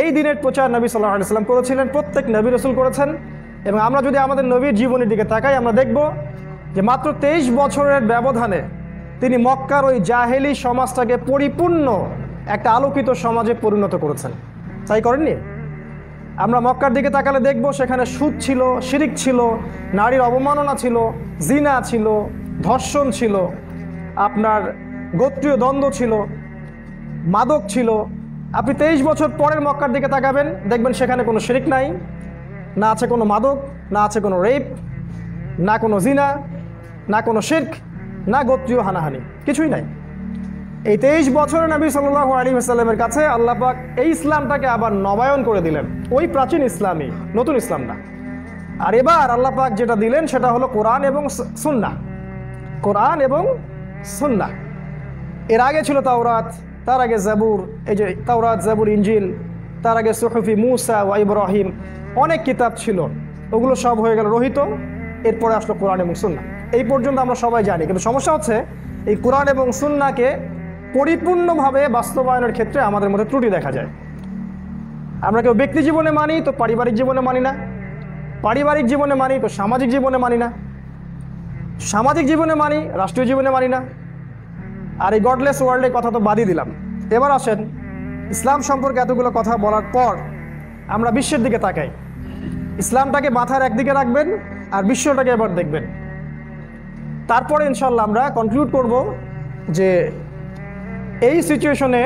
এই দিনের প্রচার নবী সাল্লাহ আলাইসাল্লাম করেছিলেন প্রত্যেক নবী রসুল করেছেন এবং আমরা যদি আমাদের নবীর জীবনের দিকে তাকাই আমরা দেখব যে মাত্র তেইশ বছরের ব্যবধানে তিনি মক্কার ওই জাহেলি সমাজটাকে পরিপূর্ণ একটা আলোকিত সমাজে পরিণত করেছেন তাই করেননি আমরা মক্কার দিকে তাকালে দেখব সেখানে সুদ ছিল শিরিক ছিল নারীর অবমাননা ছিল জিনা ছিল ধর্ষণ ছিল আপনার গোত্রীয় দ্বন্দ্ব ছিল মাদক ছিল আপনি তেইশ বছর পরের মক্কার দিকে তাকাবেন দেখবেন সেখানে কোনো শিরিক নাই না আছে কোনো মাদক না আছে কোনো রেপ না কোনো জিনা না কোনো শির্ক না গোত্রীয় হানাহানি কিছুই নাই এই তেইশ বছর নবী সাল্লাহ আলী আসাল্লামের কাছে আল্লাপাক এই ইসলামটাকে আবার নবায়ন করে দিলেন ওই প্রাচীন ইসলামই নতুন ইসলাম না আর এবার আল্লাপাক যেটা দিলেন সেটা হলো কোরআন এবং সুন্না কোরআন এবং সুন্না এর আগে ছিল তাওরাত তার আগে জাবুর এই যে তাওরাত জাবুর ইঞ্জিল তার আগে সুহফি মুসা ওয়া ইব্রাহিম অনেক কিতাব ছিল ওগুলো সব হয়ে গেল রোহিত এরপরে আসলো কোরআন এবং সুন্না এই পর্যন্ত আমরা সবাই জানি কিন্তু সমস্যা হচ্ছে এই কোরআন এবং সুন্নাকে পরিপূর্ণভাবে বাস্তবায়নের ক্ষেত্রে আমাদের মধ্যে ত্রুটি দেখা যায় আমরা কেউ ব্যক্তি জীবনে মানি তো পারিবারিক জীবনে মানি না পারিবারিক জীবনে মানি তো সামাজিক জীবনে মানি না সামাজিক জীবনে মানি রাষ্ট্রীয় জীবনে মানি না আর এই গডলেস ওয়ার্ল্ডের কথা তো বাদই দিলাম এবার আসেন ইসলাম সম্পর্কে এতগুলো কথা বলার পর আমরা বিশ্বের দিকে তাকাই ইসলামটাকে মাথার একদিকে রাখবেন আর বিশ্বটাকে এবার দেখবেন তারপরে ইনশাল্লাহ আমরা কনক্লুড করব যে এই সিচুয়েশনে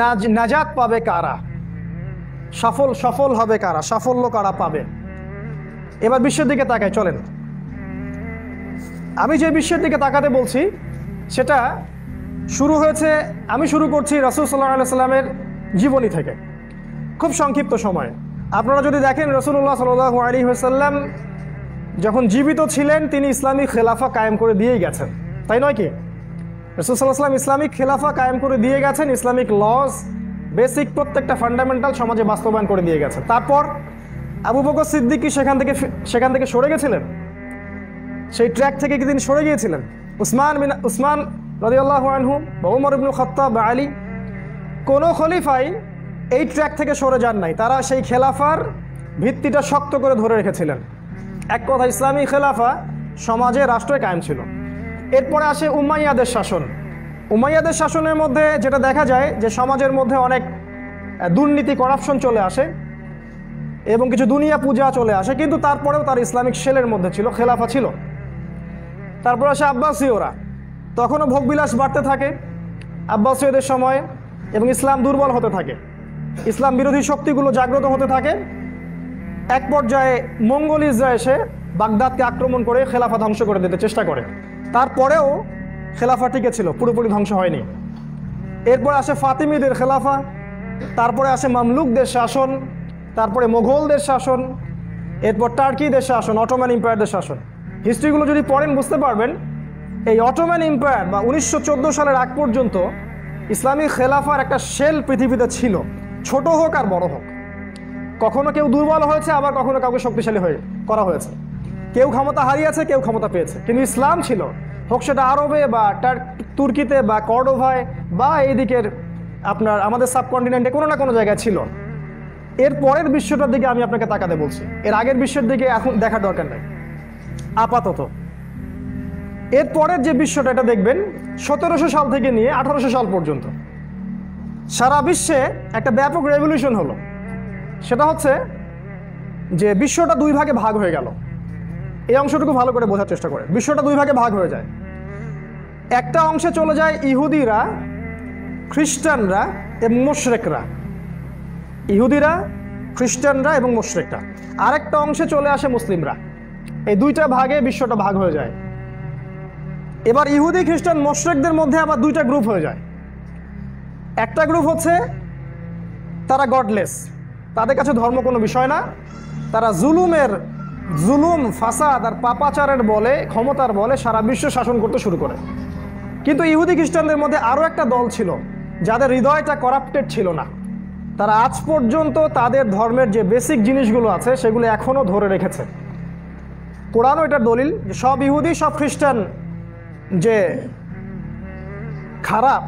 নাজ নাজাত পাবে কারা সফল সফল হবে কারা সাফল্য কারা পাবে এবার বিশ্বের দিকে তাকায় চলেন আমি যে বিশ্বের দিকে তাকাতে বলছি সেটা শুরু হয়েছে আমি শুরু করছি রসুল সাল্লাহ সাল্লামের জীবনী থেকে খুব সংক্ষিপ্ত সময়ে আপনারা যদি দেখেন রসুল্লাহ সাল্লু আলী হুসাল্লাম যখন জীবিত ছিলেন তিনি ইসলামিক খেলাফা কায়েম করে দিয়েই গেছেন তাই নয় কি রসুল সাল্লাহাম ইসলামিক খেলাফা কায়েম করে দিয়ে গেছেন ইসলামিক লস বেসিক প্রত্যেকটা ফান্ডামেন্টাল সমাজে বাস্তবায়ন করে দিয়ে গেছেন তারপর আবু বকর সিদ্দিকি সেখান থেকে সেখান থেকে সরে গেছিলেন সেই ট্র্যাক থেকে কি তিনি সরে গিয়েছিলেন উসমান বিন উসমান রদিউল্লাহ আনহু বা উমর ইবনুল খত্তা বা আলী কোনো খলিফাই এই ট্র্যাক থেকে সরে যান নাই তারা সেই খেলাফার ভিত্তিটা শক্ত করে ধরে রেখেছিলেন এক কথা ইসলামী খেলাফা সমাজে রাষ্ট্রে কায়েম ছিল এরপরে আসে উমাইয়াদের শাসন উমাইয়াদের শাসনের মধ্যে যেটা দেখা যায় যে সমাজের মধ্যে অনেক দুর্নীতি করাপশন চলে আসে এবং কিছু দুনিয়া পূজা চলে আসে কিন্তু তারপরেও তার ইসলামিক সেলের মধ্যে ছিল খেলাফা ছিল তারপর আসে আব্বাসীয়রা তখনও ভোগবিলাস বাড়তে থাকে আব্বাসীয়দের সময়ে এবং ইসলাম দুর্বল হতে থাকে ইসলাম বিরোধী শক্তিগুলো জাগ্রত হতে থাকে এক পর্যায়ে মঙ্গল ইসরা এসে বাগদাদকে আক্রমণ করে খেলাফা ধ্বংস করে দিতে চেষ্টা করে তারপরেও খেলাফা টিকে ছিল পুরোপুরি ধ্বংস হয়নি এরপর আসে ফাতিমিদের খেলাফা তারপরে আসে মামলুকদের শাসন তারপরে মোঘলদের শাসন এরপর টার্কিদের শাসন অটোম্যান ইম্পায়ারদের শাসন হিস্ট্রিগুলো যদি পড়েন বুঝতে পারবেন এই অটোম্যান এম্পায়ার বা উনিশশো সালের আগ পর্যন্ত ইসলামী খেলাফার একটা সেল পৃথিবীতে ছিল ছোট হোক আর বড় হোক কখনো কেউ দুর্বল হয়েছে আবার কখনো কাউকে শক্তিশালী হয়ে করা হয়েছে কেউ ক্ষমতা হারিয়েছে কেউ ক্ষমতা পেয়েছে কিন্তু ইসলাম ছিল হোক সেটা আরবে বা তুর্কিতে বা কর্ডোভায় বা এই দিকের আপনার আমাদের সাবকন্টিনেন্টে কোনো না কোনো জায়গায় ছিল এর পরের বিশ্বটার দিকে আমি আপনাকে তাকাতে বলছি এর আগের বিশ্বের দিকে এখন দেখার দরকার নেই আপাতত এর পরের যে বিশ্বটা এটা দেখবেন সতেরোশো সাল থেকে নিয়ে আঠারোশো সাল পর্যন্ত সারা বিশ্বে একটা ব্যাপক রেভলিউশন হলো সেটা হচ্ছে যে বিশ্বটা দুই ভাগে ভাগ হয়ে গেল এই অংশটুকু ভালো করে বোঝার চেষ্টা করে বিশ্বটা দুই ভাগে ভাগ হয়ে যায় একটা অংশে চলে যায় ইহুদিরা খ্রিস্টানরা এবং মোশরেকরা ইহুদিরা খ্রিস্টানরা এবং মোশরেকরা আরেকটা অংশে চলে আসে মুসলিমরা এই দুইটা ভাগে বিশ্বটা ভাগ হয়ে যায় এবার ইহুদি খ্রিস্টান মোশরেকদের মধ্যে আবার দুইটা গ্রুপ হয়ে যায় একটা গ্রুপ হচ্ছে তারা গডলেস তাদের কাছে ধর্ম কোনো বিষয় না তারা জুলুমের জুলুম ফাসাদ আর পাপাচারের বলে ক্ষমতার বলে সারা বিশ্ব শাসন করতে শুরু করে কিন্তু ইহুদি খ্রিস্টানদের মধ্যে আরও একটা দল ছিল যাদের হৃদয়টা করাপ্টেড ছিল না তারা আজ পর্যন্ত তাদের ধর্মের যে বেসিক জিনিসগুলো আছে সেগুলো এখনও ধরে রেখেছে কোরআনও এটার দলিল সব ইহুদি সব খ্রিস্টান যে খারাপ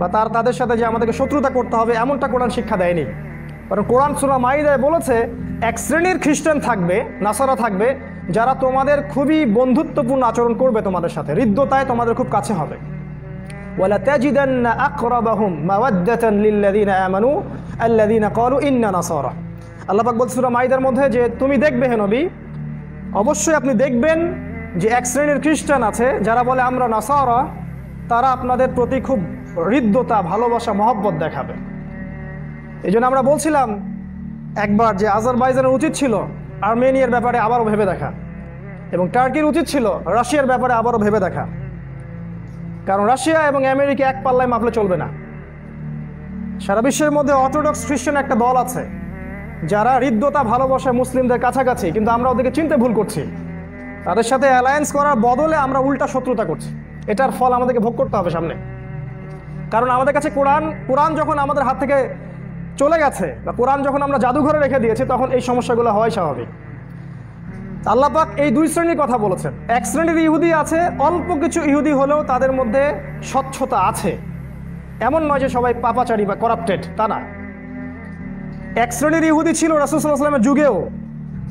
বা তার তাদের সাথে যে আমাদেরকে শত্রুতা করতে হবে এমনটা কোরআন শিক্ষা দেয়নি কারণ কোরআন সুরা মাইদায় বলেছে এক শ্রেণীর খ্রিস্টান থাকবে নাসারা থাকবে যারা তোমাদের খুবই বন্ধুত্বপূর্ণ আচরণ করবে তোমাদের সাথে হৃদ্যতায় তোমাদের খুব কাছে হবে ولتجدن আল্লাহ পাক বলছে সূরা মাইদার মধ্যে যে তুমি দেখবে হে নবী অবশ্যই আপনি দেখবেন যে এক শ্রেণীর খ্রিস্টান আছে যারা বলে আমরা নাসারা তারা আপনাদের প্রতি খুব হৃদ্যতা ভালোবাসা মহব্বত দেখাবে এই আমরা বলছিলাম একবার যে আজারবাইজানের উচিত ছিল আর্মেনিয়ার ব্যাপারে আবারও ভেবে দেখা এবং টার্কির উচিত ছিল রাশিয়ার ব্যাপারে আবারও ভেবে দেখা কারণ রাশিয়া এবং আমেরিকা এক পাল্লায় মাপলে চলবে না সারা বিশ্বের মধ্যে অর্থোডক্স খ্রিস্টান একটা দল আছে যারা হৃদ্যতা ভালোবাসে মুসলিমদের কাছাকাছি কিন্তু আমরা ওদেরকে চিনতে ভুল করছি তাদের সাথে অ্যালায়েন্স করার বদলে আমরা উল্টা শত্রুতা করছি এটার ফল আমাদেরকে ভোগ করতে হবে সামনে কারণ আমাদের কাছে কোরআন কোরআন যখন আমাদের হাত থেকে চলে গেছে বা কোরআন যখন আমরা জাদুঘরে রেখে দিয়েছি তখন এই সমস্যাগুলো হয় স্বাভাবিক আল্লাপাক এই দুই শ্রেণীর কথা বলেছেন এক শ্রেণীর ইহুদি আছে অল্প কিছু ইহুদি হলেও তাদের মধ্যে স্বচ্ছতা আছে এমন নয় যে সবাই পাপাচারী বা করাপ্টেড তা না এক শ্রেণীর ইহুদি ছিল রাসুসাল্লামের যুগেও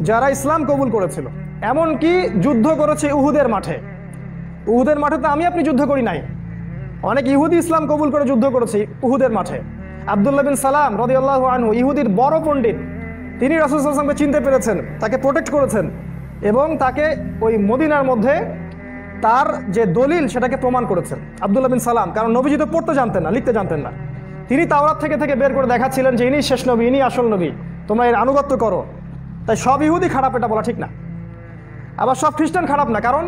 যারা ইসলাম কবুল করেছিল এমন কি যুদ্ধ করেছে উহুদের মাঠে উহুদের মাঠে তো আমি আপনি যুদ্ধ করি নাই অনেক ইহুদি ইসলাম কবুল করে যুদ্ধ করেছি উহুদের মাঠে আবদুল্লাহ বিন সালাম রদিউল্লাহ আনহু ইহুদির বড় পণ্ডিত তিনি রাসুলসাল্লামকে চিনতে পেরেছেন তাকে প্রোটেক্ট করেছেন এবং তাকে ওই মদিনার মধ্যে তার যে দলিল সেটাকে প্রমাণ করেছেন আবদুল্লাহ বিন সালাম কারণ নবীজি তো পড়তে জানতেন না লিখতে জানতেন না তিনি তাওরাত থেকে থেকে বের করে দেখাচ্ছিলেন যে ইনি শেষ নবী ইনি আসল নবী তোমরা এর আনুগত্য করো তাই সব ইহুদি খারাপ এটা বলা ঠিক না আবার সব খ্রিস্টান খারাপ না কারণ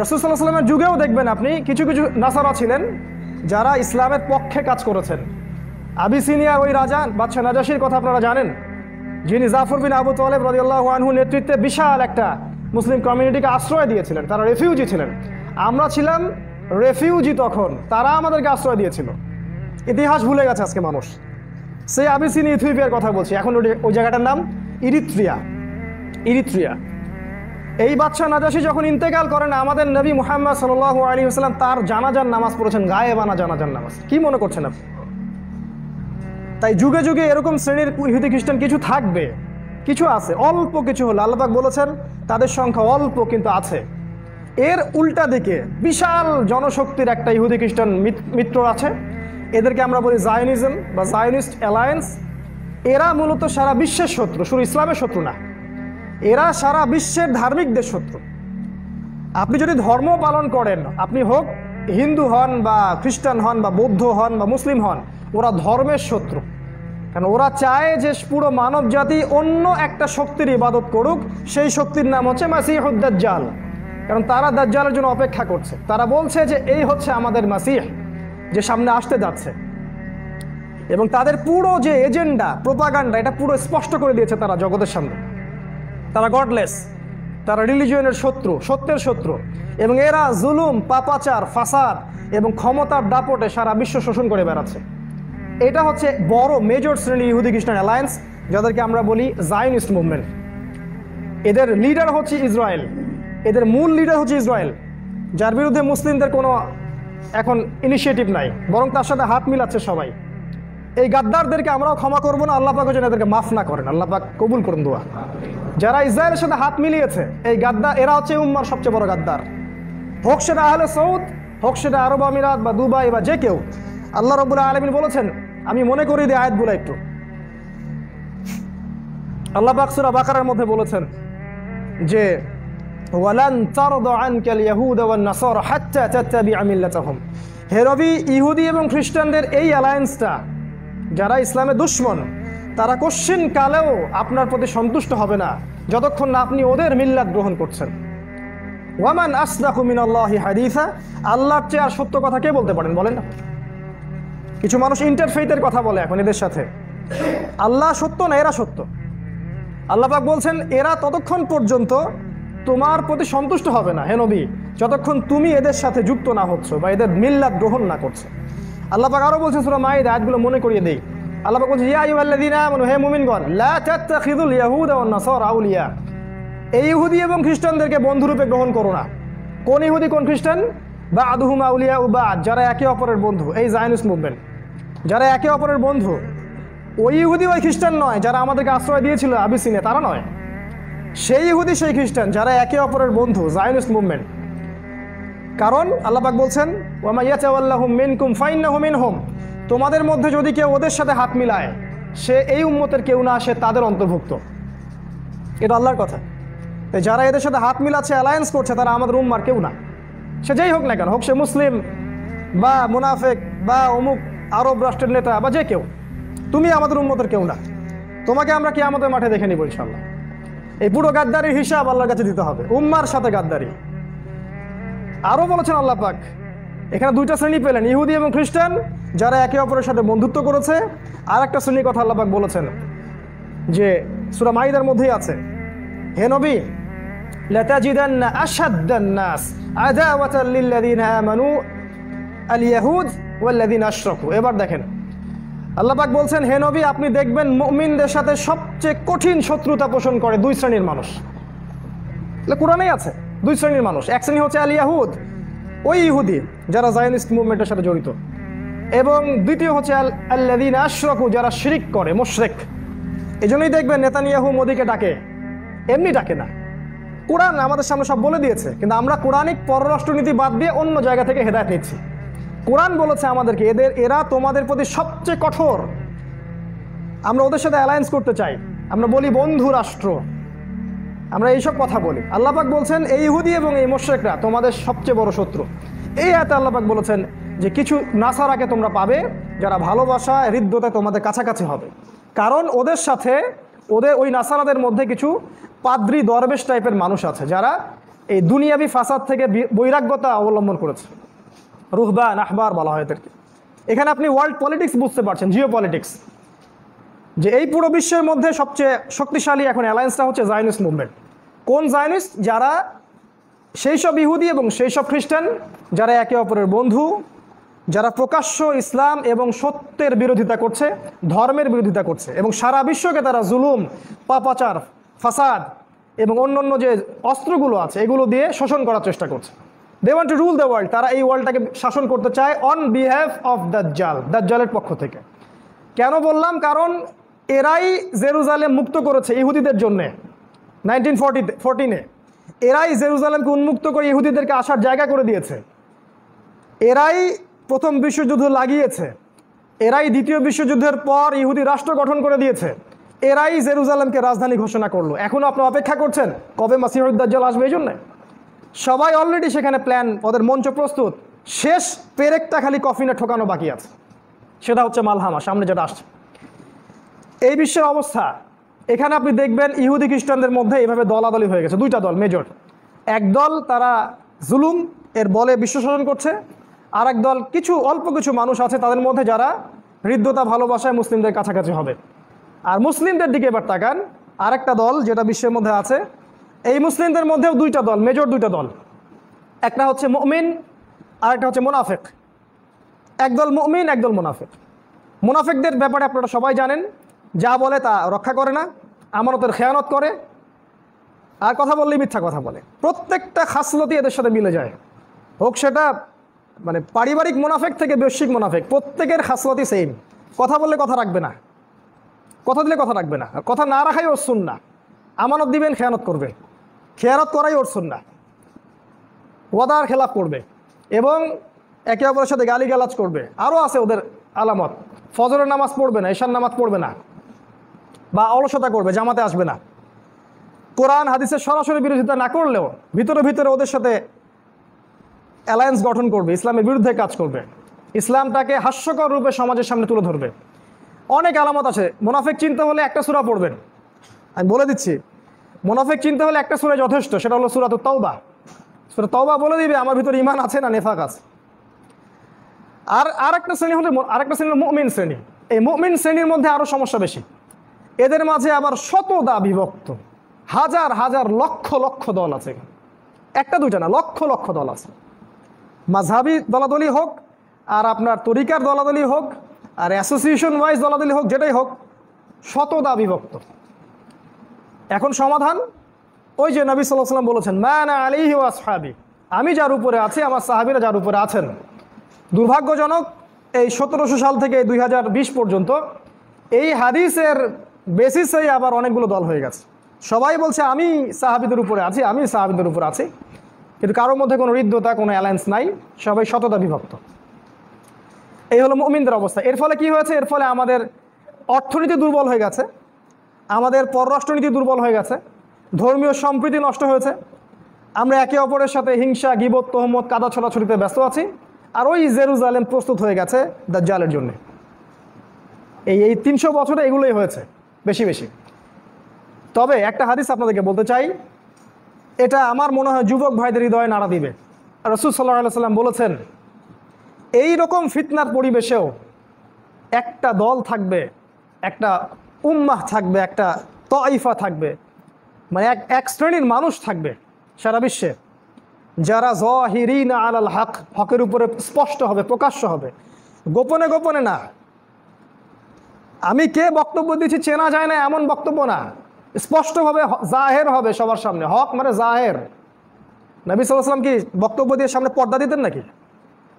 রসুল্লাহ সাল্লামের যুগেও দেখবেন আপনি কিছু কিছু নাসারা ছিলেন যারা ইসলামের পক্ষে কাজ করেছেন আবিসিনিয়া ওই রাজা বাদশাহ নাজাসির কথা আপনারা জানেন যিনি জাফর বিন আবু তোলেব রদিয়াল্লাহ আনহু নেতৃত্বে বিশাল একটা মুসলিম কমিউনিটিকে আশ্রয় দিয়েছিলেন তারা রেফিউজি ছিলেন আমরা ছিলাম রেফিউজি তখন তারা আমাদেরকে আশ্রয় দিয়েছিল ইতিহাস ভুলে গেছে আজকে মানুষ সেই আবিসিন ইথিওপিয়ার কথা বলছি এখন ওই জায়গাটার নাম ইরিত্রিয়া ইরিত্রিয়া এই বাচ্চা নাজাসি যখন ইন্তেকাল করেন আমাদের নবী মুহাম্মদ সাল আলী আসসালাম তার জানাজান নামাজ পড়েছেন গায়ে বানা জানাজার নামাজ কি মনে করছেন আপনি তাই যুগে যুগে এরকম শ্রেণীর ইহুদি খ্রিস্টান কিছু থাকবে কিছু আছে অল্প কিছু হলো আল্লাহ বলেছেন তাদের সংখ্যা অল্প কিন্তু আছে এর উল্টা দিকে বিশাল জনশক্তির একটা ইহুদি খ্রিস্টান মিত্র আছে এদেরকে আমরা বলি জায়নিজম বা জায়নিস্ট অ্যালায়েন্স এরা মূলত সারা বিশ্বের শত্রু শুধু ইসলামের শত্রু না এরা সারা বিশ্বের ধার্মিকদের শত্রু আপনি যদি ধর্ম পালন করেন আপনি হোক হিন্দু হন বা খ্রিস্টান হন বা বৌদ্ধ হন বা মুসলিম হন ওরা ধর্মের শত্রু কারণ ওরা চায় যে পুরো মানব জাতি অন্য একটা শক্তির ইবাদত করুক সেই শক্তির নাম হচ্ছে উদ্দাজ্জাল কারণ তারা দাজ্জালের জন্য অপেক্ষা করছে তারা বলছে যে এই হচ্ছে আমাদের মাসিহ যে সামনে আসতে যাচ্ছে এবং তাদের পুরো যে এজেন্ডা প্রোপাগান্ডা এটা পুরো স্পষ্ট করে দিয়েছে তারা জগতের সামনে তারা গডলেস তারা রিলিজিয়নের শত্রু সত্যের শত্রু এবং এরা জুলুম পাপাচার ফাসাদ এবং ক্ষমতার দাপটে সারা বিশ্ব শোষণ করে বেড়াচ্ছে এটা হচ্ছে বড় মেজর শ্রেণী ইহুদি খ্রিস্টান অ্যালায়েন্স যাদেরকে আমরা বলি জায়নিস্ট মুভমেন্ট এদের লিডার হচ্ছে ইসরায়েল এদের মূল লিডার হচ্ছে ইসরায়েল যার বিরুদ্ধে মুসলিমদের কোনো এখন ইনিশিয়েটিভ নাই বরং তার সাথে হাত মিলাচ্ছে সবাই এই গাদ্দারদেরকে আমরাও ক্ষমা করবো না আল্লাহ পাকের এদেরকে মাফ না করেন আল্লাহ পাক কবুল করুন দোয়া যারা ইসরায়েলের সাথে হাত মিলিয়েছে এই গাদ্দা এরা হচ্ছে উম্মার সবচেয়ে বড় গাদ্দার হোক সেটা আহলে সৌদ হোক সেটা আরব আমিরাত বা দুবাই বা যে কেউ আল্লাহ রবুল্লা আলমিন বলেছেন আমি মনে করি দিই আয়াতগুলো একটু আল্লাহ বাকসুরা বাকারের মধ্যে বলেছেন যে ওয়ালান আন হেরবি ইহুদি এবং খ্রিস্টানদের এই অ্যালায়েন্সটা যারা ইসলামে দুশ্মন তারা কোশ্চিন কালেও আপনার প্রতি সন্তুষ্ট হবে না যতক্ষণ না আপনি ওদের মিল্লাত গ্রহণ করছেন ওয়ামান আসদাকু মিনাল্লাহি হাদিসা আল্লাহর চেয়ে আর সত্য কথা কে বলতে পারেন বলেন না কিছু মানুষ ইন্টারফেইথের কথা বলে এখন এদের সাথে আল্লাহ সত্য না এরা সত্য আল্লাপাক বলছেন এরা ততক্ষণ পর্যন্ত তোমার প্রতি সন্তুষ্ট হবে না হেনবি যতক্ষণ তুমি এদের সাথে যুক্ত না হচ্ছ বা এদের মিল্লাত গ্রহণ না করছো আল্লাপাক আরও বলছে সুরা মায়ের আয়াতগুলো মনে করিয়ে দেই আল্লাপাক বলছে ইয়া ইউল্লাদিনা হে মুমিনগণ লাখিদুল ইয়াহুদ নাসর আউলিয়া এই ইহুদি এবং খ্রিস্টানদেরকে বন্ধুরূপে গ্রহণ করো না কোন ইহুদি কোন খ্রিস্টান বা আদুহুম আউলিয়া উবা যারা একে অপরের বন্ধু এই জায়নিস মুভমেন্ট যারা একে অপরের বন্ধু ওই ইহুদি ওই খ্রিস্টান নয় যারা আমাদেরকে আশ্রয় দিয়েছিল আবিসিনে তারা নয় সেই ইহুদি সেই খ্রিস্টান যারা একে অপরের বন্ধু জায়নিস্ট মুভমেন্ট কারণ আল্লাপাক বলছেন ওমা ইয়াচাউল্লাহ মিন কুম ফাইন না হোম তোমাদের মধ্যে যদি কেউ ওদের সাথে হাত মিলায় সে এই উম্মতের কেউ না সে তাদের অন্তর্ভুক্ত এটা আল্লাহর কথা তাই যারা এদের সাথে হাত মিলাচ্ছে অ্যালায়েন্স করছে তারা আমাদের উম্মার কেউ না সে যেই হোক না কেন হোক সে মুসলিম বা মুনাফেক বা অমুক আরব রাষ্ট্রের নেতা বা যে কেউ তুমি আমাদের উন্মতের কেউ না তোমাকে আমরা কি আমাদের মাঠে দেখে নিব ইনশাল্লাহ এই বুড়ো গাদ্দারির হিসাব আল্লাহর কাছে দিতে হবে উম্মার সাথে গাদ্দারি আরও বলেছেন আল্লাহ পাক এখানে দুইটা শ্রেণী পেলেন ইহুদি এবং খ্রিস্টান যারা একে অপরের সাথে বন্ধুত্ব করেছে আর একটা শ্রেণীর কথা আল্লাহ পাক বলেছেন যে সুরা মাইদার মধ্যেই আছে হে নবী এবার দেখেন আল্লাহাক বলছেন হে নবী আপনি দেখবেন মমিনদের সাথে সবচেয়ে কঠিন শত্রুতা পোষণ করে দুই শ্রেণীর মানুষ কোরআনেই আছে দুই শ্রেণীর মানুষ এক শ্রেণী হচ্ছে আল ইয়াহুদ ওই ইহুদি যারা জায়নিস্ট মুভমেন্টের সাথে জড়িত এবং দ্বিতীয় হচ্ছে আল আল্লাদিন আশরাকু যারা শিরিক করে মোশরেক এই জন্যই দেখবেন নেতানিয়াহু মোদীকে ডাকে এমনি ডাকে না কোরআন আমাদের সামনে সব বলে দিয়েছে কিন্তু আমরা কোরআনিক পররাষ্ট্রনীতি বাদ দিয়ে অন্য জায়গা থেকে হেদায়ত নিচ্ছি কোরআন বলেছে আমাদেরকে এদের এরা তোমাদের প্রতি সবচেয়ে কঠোর আমরা ওদের সাথে অ্যালায়েন্স করতে চাই আমরা বলি বন্ধু রাষ্ট্র আমরা এইসব কথা বলি আল্লাপাক বলছেন এই ইহুদি এবং এই মোশেকরা তোমাদের সবচেয়ে বড় শত্রু এই এতে আল্লাপাক বলেছেন যে কিছু নাসারাকে তোমরা পাবে যারা ভালোবাসা হৃদ্যতা তোমাদের কাছাকাছি হবে কারণ ওদের সাথে ওদের ওই নাসারাদের মধ্যে কিছু পাদ্রি দরবেশ টাইপের মানুষ আছে যারা এই দুনিয়াবি ফাসাদ থেকে বৈরাগ্যতা অবলম্বন করেছে রুহবা নাহবার বলা হয় এদেরকে এখানে আপনি ওয়ার্ল্ড পলিটিক্স বুঝতে পারছেন জিও পলিটিক্স যে এই পুরো বিশ্বের মধ্যে সবচেয়ে শক্তিশালী এখন অ্যালায়েন্সটা হচ্ছে জায়নিস্ট মুভমেন্ট কোন জায়নিস্ট যারা সেই সব ইহুদি এবং সেই সব খ্রিস্টান যারা একে অপরের বন্ধু যারা প্রকাশ্য ইসলাম এবং সত্যের বিরোধিতা করছে ধর্মের বিরোধিতা করছে এবং সারা বিশ্বকে তারা জুলুম পাপাচার ফাসাদ এবং অন্য অন্য যে অস্ত্রগুলো আছে এগুলো দিয়ে শোষণ করার চেষ্টা করছে they want to rule the world তারা এই ওয়ার্ল্ডটাকে শাসন করতে চায় অন বিহেভ অফ দাজ্জাল দাজ্জালের পক্ষ থেকে কেন বললাম কারণ এরাই জেরুজালেম মুক্ত করেছে ইহুদিদের জন্যে নাইনটিন ফর্টিতে ফোরটিনে এরাই জেরুজালেমকে উন্মুক্ত করে ইহুদিদেরকে আসার জায়গা করে দিয়েছে এরাই প্রথম বিশ্বযুদ্ধ লাগিয়েছে এরাই দ্বিতীয় বিশ্বযুদ্ধের পর ইহুদি রাষ্ট্র গঠন করে দিয়েছে এরাই জেরুজালেমকে রাজধানী ঘোষণা করলো এখনও আপনি অপেক্ষা করছেন কবে মাসিহুদ্দাজ্জাল আসবে এই জন্যে সবাই অলরেডি সেখানে প্ল্যান ওদের মঞ্চ প্রস্তুত শেষ পেরেকটা খালি কফিনে ঠোকানো বাকি আছে সেটা হচ্ছে মালহামা সামনে যেটা আসছে এই বিশ্বের অবস্থা এখানে আপনি দেখবেন ইহুদি খ্রিস্টানদের মধ্যে এইভাবে দলাদলি হয়ে গেছে দুইটা দল মেজর এক দল তারা জুলুম এর বলে শোষণ করছে আর এক দল কিছু অল্প কিছু মানুষ আছে তাদের মধ্যে যারা হৃদ্যতা ভালোবাসায় মুসলিমদের কাছাকাছি হবে আর মুসলিমদের দিকে এবার তাকান আরেকটা দল যেটা বিশ্বের মধ্যে আছে এই মুসলিমদের মধ্যেও দুইটা দল মেজর দুইটা দল একটা হচ্ছে মমিন আর একটা হচ্ছে মোনাফেক একদল মমিন একদল মোনাফেক মোনাফেকদের ব্যাপারে আপনারা সবাই জানেন যা বলে তা রক্ষা করে না আমানতের খেয়ানত করে আর কথা বললেই মিথ্যা কথা বলে প্রত্যেকটা খাসলতি এদের সাথে মিলে যায় হোক সেটা মানে পারিবারিক মোনাফেক থেকে বৈশ্বিক মোনাফেক প্রত্যেকের খাসলতি সেম কথা বললে কথা রাখবে না কথা দিলে কথা রাখবে না কথা না রাখাই অসুন না আমানত দিবেন খেয়ানত করবে খেয়ারত করাই ওর সন্না ওয়াদার খেলাফ করবে এবং একে অপরের সাথে গালিগালাজ করবে আরও আছে ওদের আলামত ফজরের নামাজ পড়বে না ঈশান নামাজ পড়বে না বা অলসতা করবে জামাতে আসবে না কোরআন হাদিসের সরাসরি বিরোধিতা না করলেও ভিতরে ভিতরে ওদের সাথে অ্যালায়েন্স গঠন করবে ইসলামের বিরুদ্ধে কাজ করবে ইসলামটাকে হাস্যকর রূপে সমাজের সামনে তুলে ধরবে অনেক আলামত আছে মোনাফেক চিন্তা হলে একটা সুরা পড়বেন আমি বলে দিচ্ছি মোনাফেক চিনতে হলে একটা সুরে যথেষ্ট সেটা হলো সুরাত তওবা সুরা তওবা বলে দিবে আমার ভিতরে ইমান আছে না নেফাক আছে আর আর একটা শ্রেণী হলে আর একটা শ্রেণী হলো মমিন শ্রেণী এই মমিন শ্রেণীর মধ্যে আরও সমস্যা বেশি এদের মাঝে আবার শত দা বিভক্ত হাজার হাজার লক্ষ লক্ষ দল আছে একটা দুইটা না লক্ষ লক্ষ দল আছে মাঝহাবি দলাদলি হোক আর আপনার তরিকার দলাদলি হোক আর অ্যাসোসিয়েশন ওয়াইজ দলাদলি হোক যেটাই হোক শত দা বিভক্ত এখন সমাধান ওই যে নবী সাল্লাহ সাল্লাম বলেছেন ম্যান আলিহি সাহাবি আমি যার উপরে আছি আমার সাহাবিরা যার উপরে আছেন দুর্ভাগ্যজনক এই সতেরোশো সাল থেকে দুই পর্যন্ত এই হাদিসের বেসিসেই আবার অনেকগুলো দল হয়ে গেছে সবাই বলছে আমি সাহাবিদের উপরে আছি আমি সাহাবিদের উপরে আছি কিন্তু কারোর মধ্যে কোনো হৃদ্যতা কোনো অ্যালায়েন্স নাই সবাই সততা বিভক্ত এই হলো মুমিনদের অবস্থা এর ফলে কি হয়েছে এর ফলে আমাদের অর্থনীতি দুর্বল হয়ে গেছে আমাদের পররাষ্ট্রনীতি দুর্বল হয়ে গেছে ধর্মীয় সম্প্রীতি নষ্ট হয়েছে আমরা একে অপরের সাথে হিংসা গিবত তহম্মদ কাদা ছড়াছড়িতে ব্যস্ত আছি আর ওই জেরুজালেম প্রস্তুত হয়ে গেছে জালের জন্যে এই এই তিনশো বছরে এগুলোই হয়েছে বেশি বেশি তবে একটা হাদিস আপনাদেরকে বলতে চাই এটা আমার মনে হয় যুবক ভাইদের হৃদয় নাড়া দিবে রসুল সাল্লাহ সাল্লাম বলেছেন এই রকম ফিতনার পরিবেশেও একটা দল থাকবে একটা উম্মাহ থাকবে একটা তয়ফা থাকবে মানে এক এক শ্রেণীর মানুষ থাকবে সারা বিশ্বে যারা জহিরিন আলাল হক হকের উপরে স্পষ্ট হবে প্রকাশ্য হবে গোপনে গোপনে না আমি কে বক্তব্য দিচ্ছি চেনা যায় না এমন বক্তব্য না স্পষ্টভাবে জাহের হবে সবার সামনে হক মানে জাহের নবী সাল্লাম কি বক্তব্য দিয়ে সামনে পর্দা দিতেন নাকি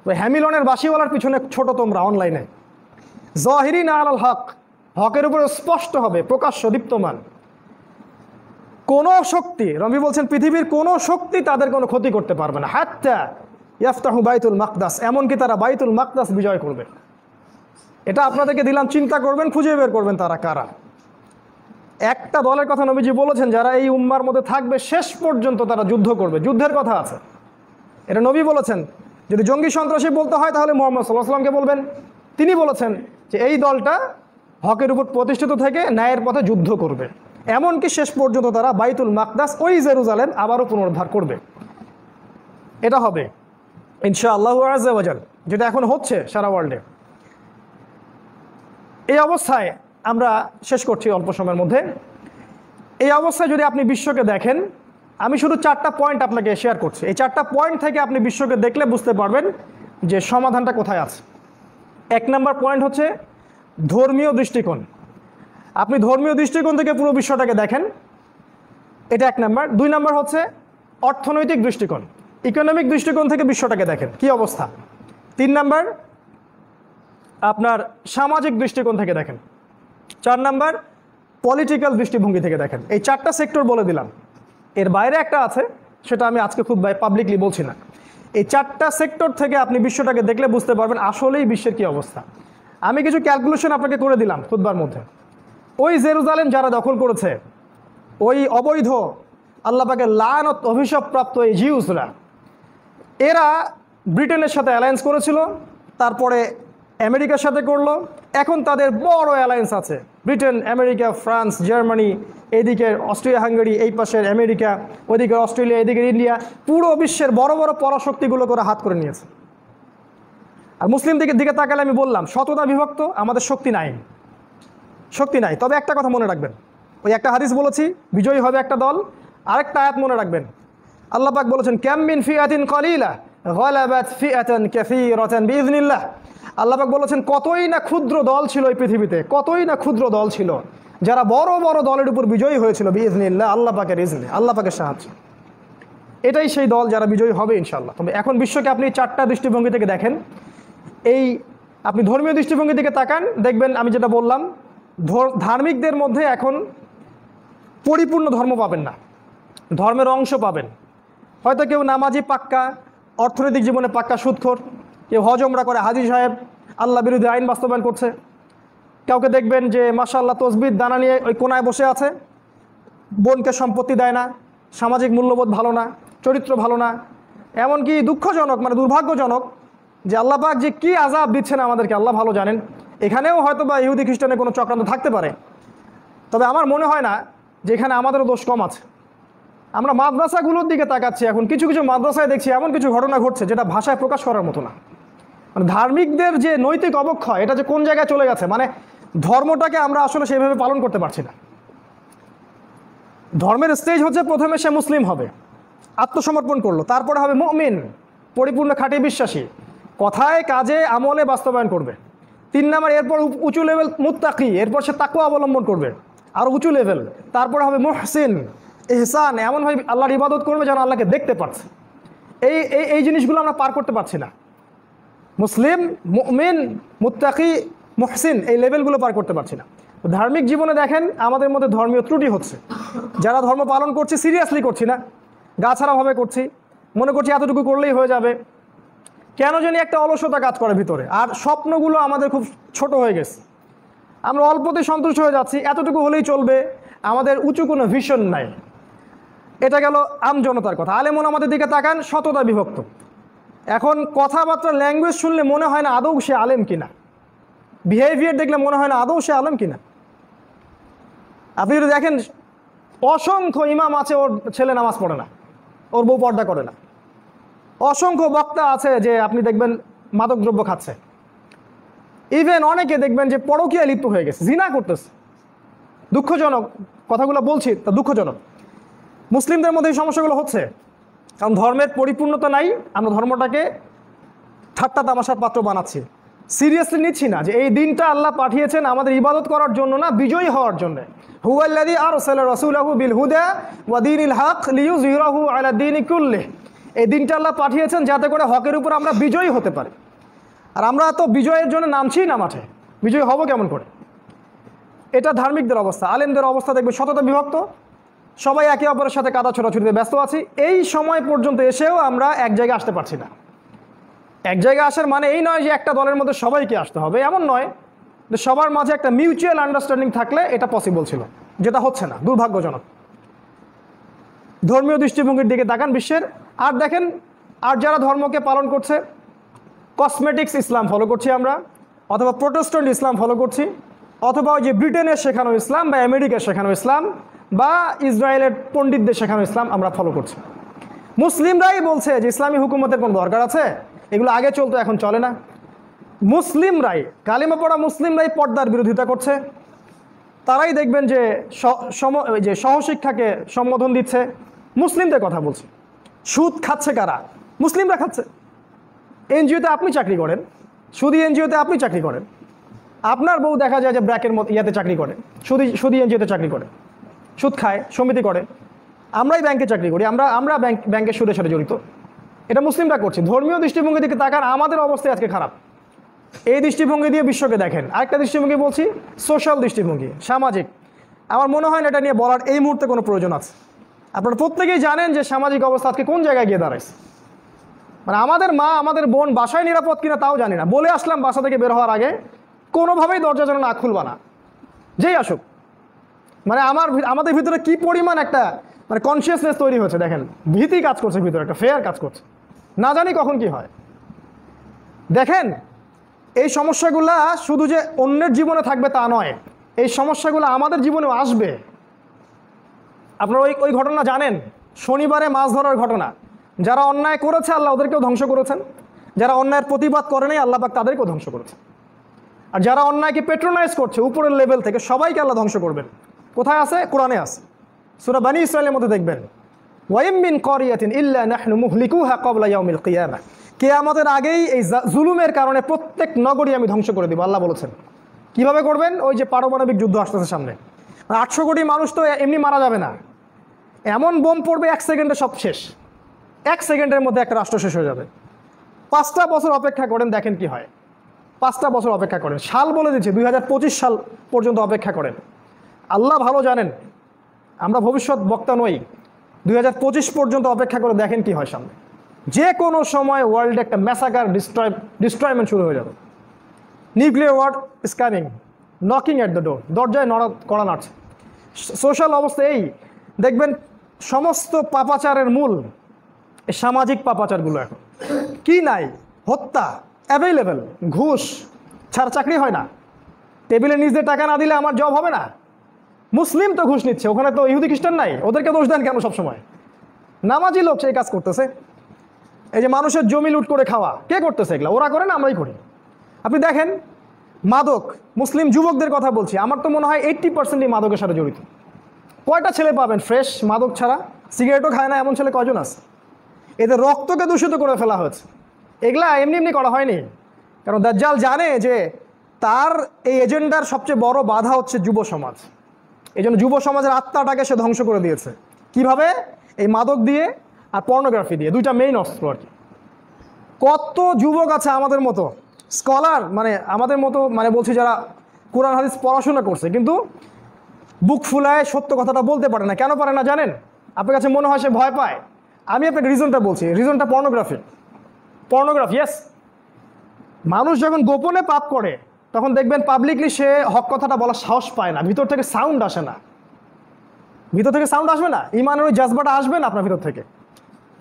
ওই হ্যামিলনের বাসিওয়ালার পিছনে ছোট তোমরা অনলাইনে জহিরিন আলাল হক হকের উপরে স্পষ্ট হবে প্রকাশ্য দীপ্তমান কোনো শক্তি রবি বলছেন পৃথিবীর কোনো শক্তি তাদের কোনো ক্ষতি করতে পারবে না হ্যাঁ ইয়াফতাহু বাইতুল মাকদাস এমনকি তারা বাইতুল মাকদাস বিজয় করবে এটা আপনাদেরকে দিলাম চিন্তা করবেন খুঁজে বের করবেন তারা কারা একটা দলের কথা নবীজি বলেছেন যারা এই উম্মার মধ্যে থাকবে শেষ পর্যন্ত তারা যুদ্ধ করবে যুদ্ধের কথা আছে এটা নবী বলেছেন যদি জঙ্গি সন্ত্রাসী বলতে হয় তাহলে মোহাম্মদ সাল্লাহ আসলামকে বলবেন তিনি বলেছেন যে এই দলটা হকের উপর প্রতিষ্ঠিত থেকে ন্যায়ের পথে যুদ্ধ করবে এমনকি শেষ পর্যন্ত তারা বাইতুল মাকদাস ওই জেরুজালেম আবারও পুনরুদ্ধার করবে এটা হবে ইনশা আল্লাহ আজাল যেটা এখন হচ্ছে সারা ওয়ার্ল্ডে এই অবস্থায় আমরা শেষ করছি অল্প সময়ের মধ্যে এই অবস্থায় যদি আপনি বিশ্বকে দেখেন আমি শুধু চারটা পয়েন্ট আপনাকে শেয়ার করছি এই চারটা পয়েন্ট থেকে আপনি বিশ্বকে দেখলে বুঝতে পারবেন যে সমাধানটা কোথায় আছে এক নম্বর পয়েন্ট হচ্ছে ধর্মীয় দৃষ্টিকোণ আপনি ধর্মীয় দৃষ্টিকোণ থেকে পুরো বিশ্বটাকে দেখেন এটা এক নাম্বার দুই নাম্বার হচ্ছে অর্থনৈতিক দৃষ্টিকোণ ইকোনমিক দৃষ্টিকোণ থেকে বিশ্বটাকে দেখেন কি অবস্থা তিন নাম্বার আপনার সামাজিক দৃষ্টিকোণ থেকে দেখেন চার নাম্বার পলিটিক্যাল দৃষ্টিভঙ্গি থেকে দেখেন এই চারটা সেক্টর বলে দিলাম এর বাইরে একটা আছে সেটা আমি আজকে খুব পাবলিকলি বলছি না এই চারটা সেক্টর থেকে আপনি বিশ্বটাকে দেখলে বুঝতে পারবেন আসলেই বিশ্বের কি অবস্থা আমি কিছু ক্যালকুলেশন আপনাকে করে দিলাম খুদ্বার মধ্যে ওই জেরুজালেম যারা দখল করেছে ওই অবৈধ আল্লাপাকে লানত অভিশাপপ্রাপ্ত এই জিউসরা এরা ব্রিটেনের সাথে অ্যালায়েন্স করেছিল তারপরে আমেরিকার সাথে করলো এখন তাদের বড় অ্যালায়েন্স আছে ব্রিটেন আমেরিকা ফ্রান্স জার্মানি এদিকের অস্ট্রিয়া হাঙ্গেরি এই পাশের আমেরিকা ওইদিকে অস্ট্রেলিয়া এদিকের ইন্ডিয়া পুরো বিশ্বের বড় বড় পরাশক্তিগুলো করে হাত করে নিয়েছে আর মুসলিম দিকে দিকে তাকালে আমি বললাম সততা বিভক্ত আমাদের শক্তি নাই শক্তি নাই তবে একটা কথা মনে রাখবেন ওই একটা হাদিস বলেছি বিজয়ী হবে একটা দল আরেকটা আয়াত মনে রাখবেন আল্লাহ পাক বলেছেন ক্যাম্বিন ফিয়াতিন কলিলা গলাবাত ফিয়াতান কাসীরাতান বিইজনিল্লাহ আল্লাহ পাক বলেছেন কতই না ক্ষুদ্র দল ছিল এই পৃথিবীতে কতই না ক্ষুদ্র দল ছিল যারা বড় বড় দলের উপর বিজয়ী হয়েছিল বিজনিল্লাহ আল্লাহ পাকের ইজনে আল্লাহ পাকের সাহায্য এটাই সেই দল যারা বিজয়ী হবে ইনশাল্লাহ তবে এখন বিশ্বকে আপনি চারটা দৃষ্টিভঙ্গি থেকে দেখেন এই আপনি ধর্মীয় দৃষ্টিভঙ্গি দিকে তাকান দেখবেন আমি যেটা বললাম ধার্মিকদের মধ্যে এখন পরিপূর্ণ ধর্ম পাবেন না ধর্মের অংশ পাবেন হয়তো কেউ নামাজি পাক্কা অর্থনৈতিক জীবনে পাক্কা সুৎখর কেউ হজমরা করে হাজি সাহেব আল্লাহ বিরুদ্ধে আইন বাস্তবায়ন করছে কাউকে দেখবেন যে মাশাল্লাহ তসবির দানা নিয়ে ওই কোনায় বসে আছে বোনকে সম্পত্তি দেয় না সামাজিক মূল্যবোধ ভালো না চরিত্র ভালো না এমনকি দুঃখজনক মানে দুর্ভাগ্যজনক যে আল্লাপাক যে কি আজাব দিচ্ছেন আমাদেরকে আল্লাহ ভালো জানেন এখানেও হয়তো বা ইহুদি খ্রিস্টানের কোনো চক্রান্ত থাকতে পারে তবে আমার মনে হয় না যে এখানে আমাদেরও দোষ কম আছে আমরা মাদ্রাসাগুলোর দিকে তাকাচ্ছি এখন কিছু কিছু মাদ্রাসায় দেখছি এমন কিছু ঘটনা ঘটছে যেটা ভাষায় প্রকাশ করার মতো না মানে ধার্মিকদের যে নৈতিক অবক্ষয় এটা যে কোন জায়গায় চলে গেছে মানে ধর্মটাকে আমরা আসলে সেইভাবে পালন করতে পারছি না ধর্মের স্টেজ হচ্ছে প্রথমে সে মুসলিম হবে আত্মসমর্পণ করলো তারপরে হবে মমিন পরিপূর্ণ খাটি বিশ্বাসী কথায় কাজে আমলে বাস্তবায়ন করবে তিন নাম্বার এরপর উঁচু লেভেল মুত্তাকি এরপর সে তাকেও অবলম্বন করবে আর উঁচু লেভেল তারপর হবে মোহসিন এহসান এমনভাবে আল্লাহর ইবাদত করবে যেন আল্লাহকে দেখতে পাচ্ছে এই এই এই জিনিসগুলো আমরা পার করতে পারছি না মুসলিম মুমিন মুত্তাকি মোহসিন এই লেভেলগুলো পার করতে পারছি না ধার্মিক জীবনে দেখেন আমাদের মধ্যে ধর্মীয় ত্রুটি হচ্ছে যারা ধর্ম পালন করছে সিরিয়াসলি করছি না গাছাড়াভাবে করছি মনে করছি এতটুকু করলেই হয়ে যাবে কেন জানি একটা অলসতা কাজ করে ভিতরে আর স্বপ্নগুলো আমাদের খুব ছোট হয়ে গেছে আমরা অল্পতে সন্তুষ্ট হয়ে যাচ্ছি এতটুকু হলেই চলবে আমাদের উঁচু কোনো ভীষণ নাই এটা গেল আমজনতার কথা আলেমন আমাদের দিকে তাকান সততা বিভক্ত এখন কথাবার্তা ল্যাঙ্গুয়েজ শুনলে মনে হয় না আদৌ সে আলেম কিনা বিহেভিয়ার দেখলে মনে হয় না আদৌ সে আলেম কিনা আপনি যদি দেখেন অসংখ্য ইমাম আছে ওর ছেলে নামাজ পড়ে না ওর বউ পর্দা করে না অসংখ্য বক্তা আছে যে আপনি দেখবেন মাদকদ্রব্য খাচ্ছে ইভেন অনেকে দেখবেন যে পরকীয়া লিপ্ত হয়ে গেছে জিনা করতেছে দুঃখজনক কথাগুলো বলছি তা দুঃখজনক মুসলিমদের মধ্যে এই সমস্যাগুলো হচ্ছে কারণ ধর্মের পরিপূর্ণতা নাই আমরা ধর্মটাকে ঠাট্টা তামাশার পাত্র বানাচ্ছি সিরিয়াসলি নিচ্ছি না যে এই দিনটা আল্লাহ পাঠিয়েছেন আমাদের ইবাদত করার জন্য না বিজয়ী হওয়ার জন্য হুয়াল্লাদি আর রসুলাহু বিল হুদা ওয়াদিন হক লিউ জিরাহু আলাদ্দিন কুল্লিহ এই দিনটা আল্লাহ পাঠিয়েছেন যাতে করে হকের উপর আমরা বিজয়ী হতে পারি আর আমরা তো বিজয়ের জন্য নামছি না মাঠে বিজয়ী হব কেমন করে এটা ধার্মিকদের অবস্থা আলেমদের অবস্থা দেখবে শততা বিভক্ত সবাই একে অপরের সাথে কাদা ছোটাছুটিতে ব্যস্ত আছি এই সময় পর্যন্ত এসেও আমরা এক জায়গায় আসতে পারছি না এক জায়গায় আসার মানে এই নয় যে একটা দলের মধ্যে সবাইকে আসতে হবে এমন নয় যে সবার মাঝে একটা মিউচুয়াল আন্ডারস্ট্যান্ডিং থাকলে এটা পসিবল ছিল যেটা হচ্ছে না দুর্ভাগ্যজনক ধর্মীয় দৃষ্টিভঙ্গির দিকে তাকান বিশ্বের আর দেখেন আর যারা ধর্মকে পালন করছে কসমেটিক্স ইসলাম ফলো করছি আমরা অথবা প্রোটেস্টন্ট ইসলাম ফলো করছি অথবা ওই যে ব্রিটেনের শেখানো ইসলাম বা আমেরিকার শেখানো ইসলাম বা ইসরায়েলের পণ্ডিতদের শেখানো ইসলাম আমরা ফলো করছি মুসলিমরাই বলছে যে ইসলামী হুকুমতের কোনো দরকার আছে এগুলো আগে চলতো এখন চলে না মুসলিমরাই কালিমা পড়া মুসলিমরাই পর্দার বিরোধিতা করছে তারাই দেখবেন যে সম যে সহশিক্ষাকে সম্বোধন দিচ্ছে মুসলিমদের কথা বলছে সুদ খাচ্ছে কারা মুসলিমরা খাচ্ছে এনজিওতে আপনি চাকরি করেন সুদি এনজিওতে আপনি চাকরি করেন আপনার বউ দেখা যায় যে ব্র্যাকের মতো ইয়াতে চাকরি করে সুদি সুদি এনজিওতে চাকরি করে সুদ খায় সমিতি করে আমরাই ব্যাংকে চাকরি করি আমরা আমরা ব্যাংক ব্যাংকের সুদের সাথে জড়িত এটা মুসলিমরা করছে ধর্মীয় দৃষ্টিভঙ্গি দিকে তাকার আমাদের অবস্থায় আজকে খারাপ এই দৃষ্টিভঙ্গি দিয়ে বিশ্বকে দেখেন আরেকটা দৃষ্টিভঙ্গি বলছি সোশ্যাল দৃষ্টিভঙ্গি সামাজিক আমার মনে হয় না এটা নিয়ে বলার এই মুহূর্তে কোনো প্রয়োজন আছে আপনারা প্রত্যেকেই জানেন যে সামাজিক অবস্থা আজকে কোন জায়গায় গিয়ে দাঁড়াইছে মানে আমাদের মা আমাদের বোন বাসায় নিরাপদ কিনা তাও জানি না বলে আসলাম বাসা থেকে বের হওয়ার আগে কোনোভাবেই দরজা যেন না খুলবা না যেই আসুক মানে আমার আমাদের ভিতরে কি পরিমাণ একটা মানে কনসিয়াসনেস তৈরি হয়েছে দেখেন ভীতি কাজ করছে ভিতরে একটা ফেয়ার কাজ করছে না জানি কখন কি হয় দেখেন এই সমস্যাগুলা শুধু যে অন্যের জীবনে থাকবে তা নয় এই সমস্যাগুলো আমাদের জীবনেও আসবে আপনারা ওই ওই ঘটনা জানেন শনিবারে মাছ ধরার ঘটনা যারা অন্যায় করেছে আল্লাহ ওদেরকেও ধ্বংস করেছেন যারা অন্যায়ের প্রতিবাদ করে নাই আল্লাহ তাদেরকেও ধ্বংস করেছেন আর যারা অন্যায়কে পেট্রোনাইজ করছে উপরের লেভেল থেকে সবাইকে আল্লাহ ধ্বংস করবেন কোথায় আছে কোরআনে আছে সুরা বানী ইসরায়েলের মধ্যে দেখবেন ওয়াইমিন করিয়াতিন ইল্লা নাহনু মুহলিকুহা কবলা ইয়াউমিল কিয়ামা আমাদের আগেই এই জুলুমের কারণে প্রত্যেক নগরী আমি ধ্বংস করে দিব আল্লাহ বলেছেন কিভাবে করবেন ওই যে পারমাণবিক যুদ্ধ আসতেছে সামনে আটশো কোটি মানুষ তো এমনি মারা যাবে না এমন বোম পড়বে এক সেকেন্ডে সব শেষ এক সেকেন্ডের মধ্যে একটা রাষ্ট্র শেষ হয়ে যাবে পাঁচটা বছর অপেক্ষা করেন দেখেন কি হয় পাঁচটা বছর অপেক্ষা করেন সাল বলে দিচ্ছে দুই সাল পর্যন্ত অপেক্ষা করেন আল্লাহ ভালো জানেন আমরা ভবিষ্যৎ বক্তা নই দুই পর্যন্ত অপেক্ষা করে দেখেন কি হয় সামনে যে কোনো সময় ওয়ার্ল্ডে একটা ম্যাসাকার ডিস্ট্রয় ডিস্ট্রয়মেন্ট শুরু হয়ে যাবে নিউক্লিয়ার ওয়ার্ড স্ক্যানিং নকিং অ্যাট দ্য ডোর দরজায় নড়া করা নাচ সোশ্যাল অবস্থা এই দেখবেন সমস্ত পাপাচারের মূল সামাজিক পাপাচারগুলো এখন কি নাই হত্যা অ্যাভেলেবেল ঘুষ ছাড় চাকরি হয় না টেবিলে নিজে টাকা না দিলে আমার জব হবে না মুসলিম তো ঘুষ নিচ্ছে ওখানে তো ইহুদি খ্রিস্টান নাই ওদেরকে দোষ দেন কেন সবসময় নামাজি লোক সেই কাজ করতেছে এই যে মানুষের জমি লুট করে খাওয়া কে করতেছে এগুলো ওরা করে না আমরাই করি আপনি দেখেন মাদক মুসলিম যুবকদের কথা বলছি আমার তো মনে হয় এইট্টি পার্সেন্টই মাদকের সাথে জড়িত কয়টা ছেলে পাবেন ফ্রেশ মাদক ছাড়া সিগারেটও খায় না এমন ছেলে কজন আছে এতে রক্তকে দূষিত করে ফেলা হয়েছে এগুলা এমনি এমনি করা হয়নি কারণ দাজ্জাল জানে যে তার এই এজেন্ডার সবচেয়ে বড় বাধা হচ্ছে যুব সমাজ এই জন্য যুব সমাজের আত্মাটাকে সে ধ্বংস করে দিয়েছে কিভাবে এই মাদক দিয়ে আর পর্নোগ্রাফি দিয়ে দুইটা মেইন অস্ত্র আর কি কত যুবক আছে আমাদের মতো স্কলার মানে আমাদের মতো মানে বলছি যারা কোরআন হাদিস পড়াশোনা করছে কিন্তু বুক ফুলায় সত্য কথাটা বলতে পারে না কেন পারে না জানেন আপনার কাছে মনে হয় সে ভয় পায় আমি আপনাকে রিজনটা বলছি রিজনটা পর্নোগ্রাফি পর্নোগ্রাফি ইয়েস মানুষ যখন গোপনে পাপ করে তখন দেখবেন পাবলিকলি সে হক কথাটা বলার সাহস পায় না ভিতর থেকে সাউন্ড আসে না ভিতর থেকে সাউন্ড আসবে না ইমানের ওই জাজবাটা আসবে না আপনার ভিতর থেকে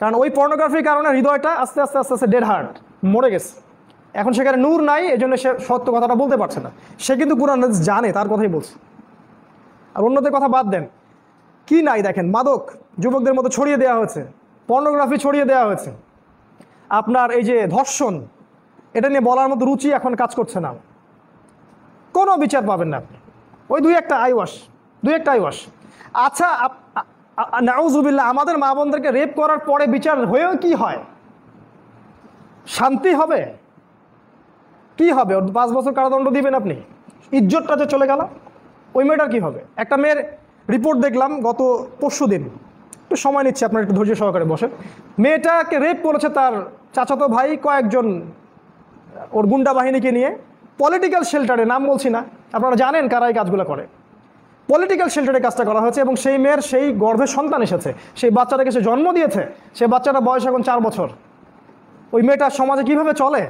কারণ ওই পর্নোগ্রাফির কারণে হৃদয়টা আস্তে আস্তে আস্তে আস্তে ডেড হার্ট মরে গেছে এখন সেখানে নূর নাই এই জন্য সে সত্য কথাটা বলতে পারছে না সে কিন্তু কোরআন জানে তার কথাই বলছে আর অন্যদের কথা বাদ দেন কি নাই দেখেন মাদক যুবকদের মতো ছড়িয়ে দেওয়া হয়েছে পর্নোগ্রাফি ছড়িয়ে দেওয়া হয়েছে আপনার এই যে ধর্ষণ এটা নিয়ে বলার মতো রুচি এখন কাজ করছে না কোনো বিচার পাবেন না আপনি ওই দুই একটা আইওয়াস দুই একটা আইওয়াস আচ্ছা নাউজুবিল্লা আমাদের মা বোনদেরকে রেপ করার পরে বিচার হয়েও কি হয় শান্তি হবে কি হবে পাঁচ বছর কারাদণ্ড দিবেন আপনি ইজ্জতটা যে চলে গেল ওই মেয়েটার কী হবে একটা মেয়ের রিপোর্ট দেখলাম গত পরশু দিন একটু সময় নিচ্ছে আপনার একটু ধৈর্য সহকারে বসেন মেয়েটাকে রেপ করেছে তার চাচাতো ভাই কয়েকজন ওর গুন্ডা বাহিনীকে নিয়ে পলিটিক্যাল শেল্টারে নাম বলছি না আপনারা জানেন কারা এই কাজগুলো করে পলিটিক্যাল শেল্টারে কাজটা করা হয়েছে এবং সেই মেয়ের সেই গর্ভে সন্তান এসেছে সেই বাচ্চাটাকে সে জন্ম দিয়েছে সে বাচ্চাটা বয়স এখন চার বছর ওই মেয়েটা সমাজে কিভাবে চলে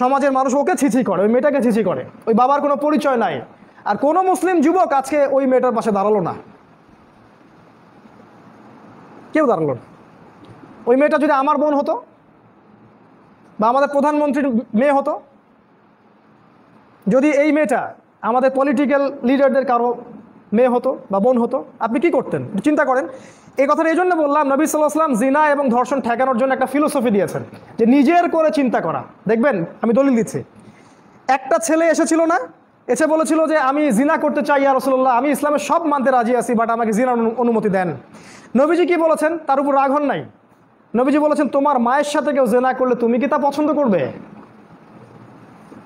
সমাজের মানুষ ওকে ছিছি করে ওই মেয়েটাকে ছিছি করে ওই বাবার কোনো পরিচয় নাই আর কোনো মুসলিম যুবক আজকে ওই মেয়েটার পাশে দাঁড়ালো না কেউ দাঁড়ালো না ওই মেয়েটা যদি আমার বোন হতো বা আমাদের প্রধানমন্ত্রীর মেয়ে হতো যদি এই মেয়েটা আমাদের পলিটিক্যাল লিডারদের কারো মেয়ে হতো বা বোন হতো আপনি কি করতেন চিন্তা করেন এই কথাটা এই জন্য বললাম নবী সাল্লাহাম জিনা এবং ধর্ষণ ঠেকানোর জন্য একটা ফিলোসফি দিয়েছেন যে নিজের করে চিন্তা করা দেখবেন আমি দলিল দিচ্ছি একটা ছেলে এসেছিল না এসে বলেছিল যে আমি জিনা করতে চাই আর রসুল্লাহ আমি ইসলামের সব মানতে রাজি আছি বাট আমাকে জিনার অনুমতি দেন নবীজি কি বলেছেন তার উপর রাঘন নাই নবীজি বলেছেন তোমার মায়ের সাথে কেউ জেনা করলে তুমি কি তা পছন্দ করবে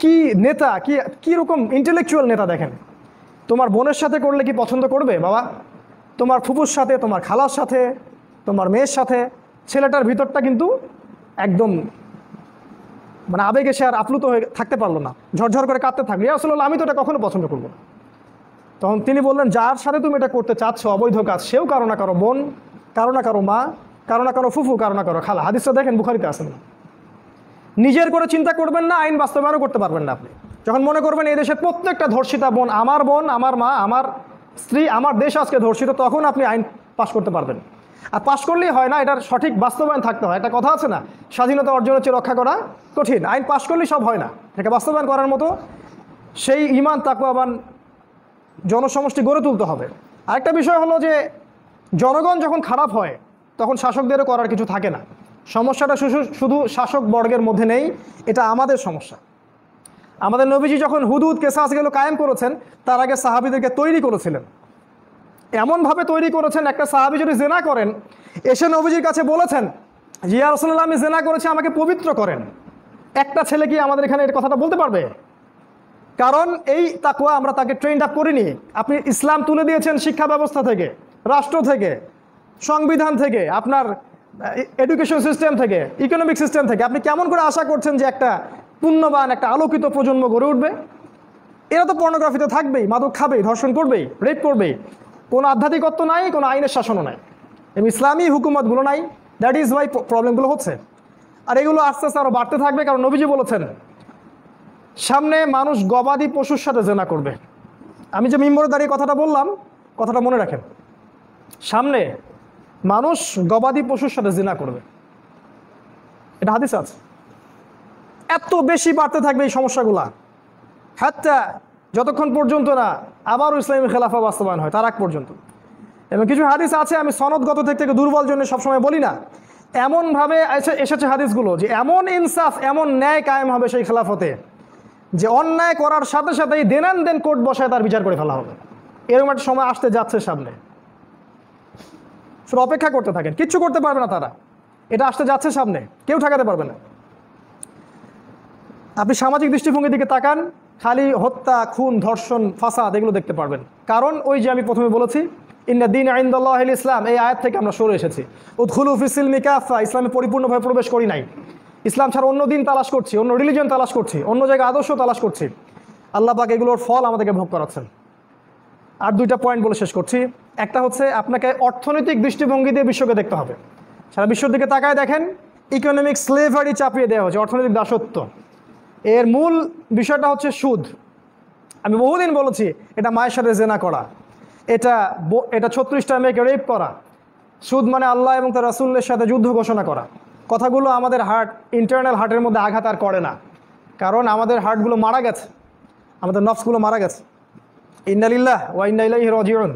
কি নেতা কি কীরকম ইন্টেলেকচুয়াল নেতা দেখেন তোমার বোনের সাথে করলে কি পছন্দ করবে বাবা তোমার ফুপুর সাথে তোমার খালার সাথে তোমার মেয়ের সাথে ছেলেটার ভিতরটা কিন্তু একদম মানে আবেগে সে আর আপ্লুত হয়ে থাকতে পারলো না ঝরঝর করে কাঁদতে থাকলো ইয়া আসলে আমি তো এটা কখনো পছন্দ করবো না তখন তিনি বললেন যার সাথে তুমি এটা করতে চাচ্ছ অবৈধ কাজ সেও কারো না কারো বোন কারো না কারো মা কারো না কারো ফুফু কারো না কারো খালা হাদিসটা দেখেন বুখারিতে আসেন না নিজের করে চিন্তা করবেন না আইন বাস্তবায়নও করতে পারবেন না আপনি যখন মনে করবেন এই দেশের প্রত্যেকটা ধর্ষিতা বোন আমার বোন আমার মা আমার স্ত্রী আমার দেশ আজকে ধর্ষিত তখন আপনি আইন পাশ করতে পারবেন আর পাশ করলেই হয় না এটার সঠিক বাস্তবায়ন থাকতে হয় একটা কথা আছে না স্বাধীনতা অর্জন হচ্ছে রক্ষা করা কঠিন আইন পাশ করলেই সব হয় না এটাকে বাস্তবায়ন করার মতো সেই ইমান তাকুয়াবান জনসমষ্টি গড়ে তুলতে হবে আরেকটা বিষয় হলো যে জনগণ যখন খারাপ হয় তখন শাসকদেরও করার কিছু থাকে না সমস্যাটা শুধু শুধু শাসক বর্গের মধ্যে নেই এটা আমাদের সমস্যা আমাদের নবীজি যখন হুদুদ গেল কায়েম করেছেন তার আগে সাহাবিদেরকে তৈরি করেছিলেন এমনভাবে তৈরি করেছেন একটা সাহাবি যদি জেনা করেন এসে নবীজির কাছে বলেছেন জিয়া রসুল্লাহ আমি জেনা করেছি আমাকে পবিত্র করেন একটা ছেলে কি আমাদের এখানে এর কথাটা বলতে পারবে কারণ এই তাকুয়া আমরা তাকে ট্রেনটা আপ করিনি আপনি ইসলাম তুলে দিয়েছেন শিক্ষা ব্যবস্থা থেকে রাষ্ট্র থেকে সংবিধান থেকে আপনার এডুকেশন সিস্টেম থেকে ইকোনমিক সিস্টেম থেকে আপনি কেমন করে আশা করছেন যে একটা পুণ্যবান একটা আলোকিত প্রজন্ম গড়ে উঠবে এরা তো পর্নোগ্রাফিতে থাকবেই মাদক খাবেই ধর্ষণ করবেই রেপ করবেই কোনো আধ্যাত্মিকত্ব নাই কোনো আইনের শাসনও নাই এবং ইসলামী হুকুমতগুলো নাই দ্যাট ইজ ওয়াই প্রবলেমগুলো হচ্ছে আর এগুলো আস্তে আস্তে আরও বাড়তে থাকবে কারণ নবীজি বলেছেন সামনে মানুষ গবাদি পশুর সাথে জেনা করবে আমি যে মিম্বরে দাঁড়িয়ে কথাটা বললাম কথাটা মনে রাখেন সামনে মানুষ গবাদি পশুর সাথে জেনা করবে এটা হাদিস আছে এত বেশি বাড়তে থাকবে এই সমস্যাগুলা হ্যাঁ যতক্ষণ পর্যন্ত না আবার ইসলামী খেলাফা বাস্তবায়ন হয় তার আগ পর্যন্ত এবং কিছু হাদিস আছে আমি সনদগত দিক থেকে দুর্বল জন্য সবসময় বলি না এমনভাবে এসেছে হাদিসগুলো যে এমন ইনসাফ এমন ন্যায় কায়েম হবে সেই খেলাফতে যে অন্যায় করার সাথে সাথে এই দেনান দেন কোর্ট বসায় তার বিচার করে ফেলা হবে এরকম একটা সময় আসতে যাচ্ছে সামনে শুধু অপেক্ষা করতে থাকেন কিচ্ছু করতে পারবে না তারা এটা আসতে যাচ্ছে সামনে কেউ ঠেকাতে পারবে না আপনি সামাজিক দৃষ্টিভঙ্গির দিকে তাকান খালি হত্যা খুন ধর্ষণ ফাসাদ এগুলো দেখতে পারবেন কারণ ওই যে আমি প্রথমে বলেছি ইন্না দিন আইন্দাল্লাহ ইসলাম এই আয়াত থেকে আমরা সরে এসেছি উৎখুল ফিসিল মিকাফা ইসলামে পরিপূর্ণভাবে প্রবেশ করি নাই ইসলাম ছাড়া অন্য দিন তালাশ করছি অন্য রিলিজন তালাশ করছি অন্য জায়গায় আদর্শ তালাশ করছি আল্লাহ পাক এগুলোর ফল আমাদেরকে ভোগ করাচ্ছেন আর দুইটা পয়েন্ট বলে শেষ করছি একটা হচ্ছে আপনাকে অর্থনৈতিক দৃষ্টিভঙ্গি দিয়ে বিশ্বকে দেখতে হবে সারা বিশ্বর দিকে তাকায় দেখেন ইকোনমিক স্লেভারি চাপিয়ে দেওয়া হয়েছে অর্থনৈতিক দাসত্ব এর মূল বিষয়টা হচ্ছে সুদ আমি বহুদিন বলেছি এটা মায়ের সাথে জেনা করা এটা এটা ছত্রিশটা মেয়েকে রেপ করা সুদ মানে আল্লাহ এবং তার রাসুল্লের সাথে যুদ্ধ ঘোষণা করা কথাগুলো আমাদের হার্ট ইন্টারনাল হার্টের মধ্যে আঘাত আর করে না কারণ আমাদের হার্টগুলো মারা গেছে আমাদের নফসগুলো মারা গেছে ইন্নালিল্লাহ ওয়াইন্নাইল্লাহ রজিউন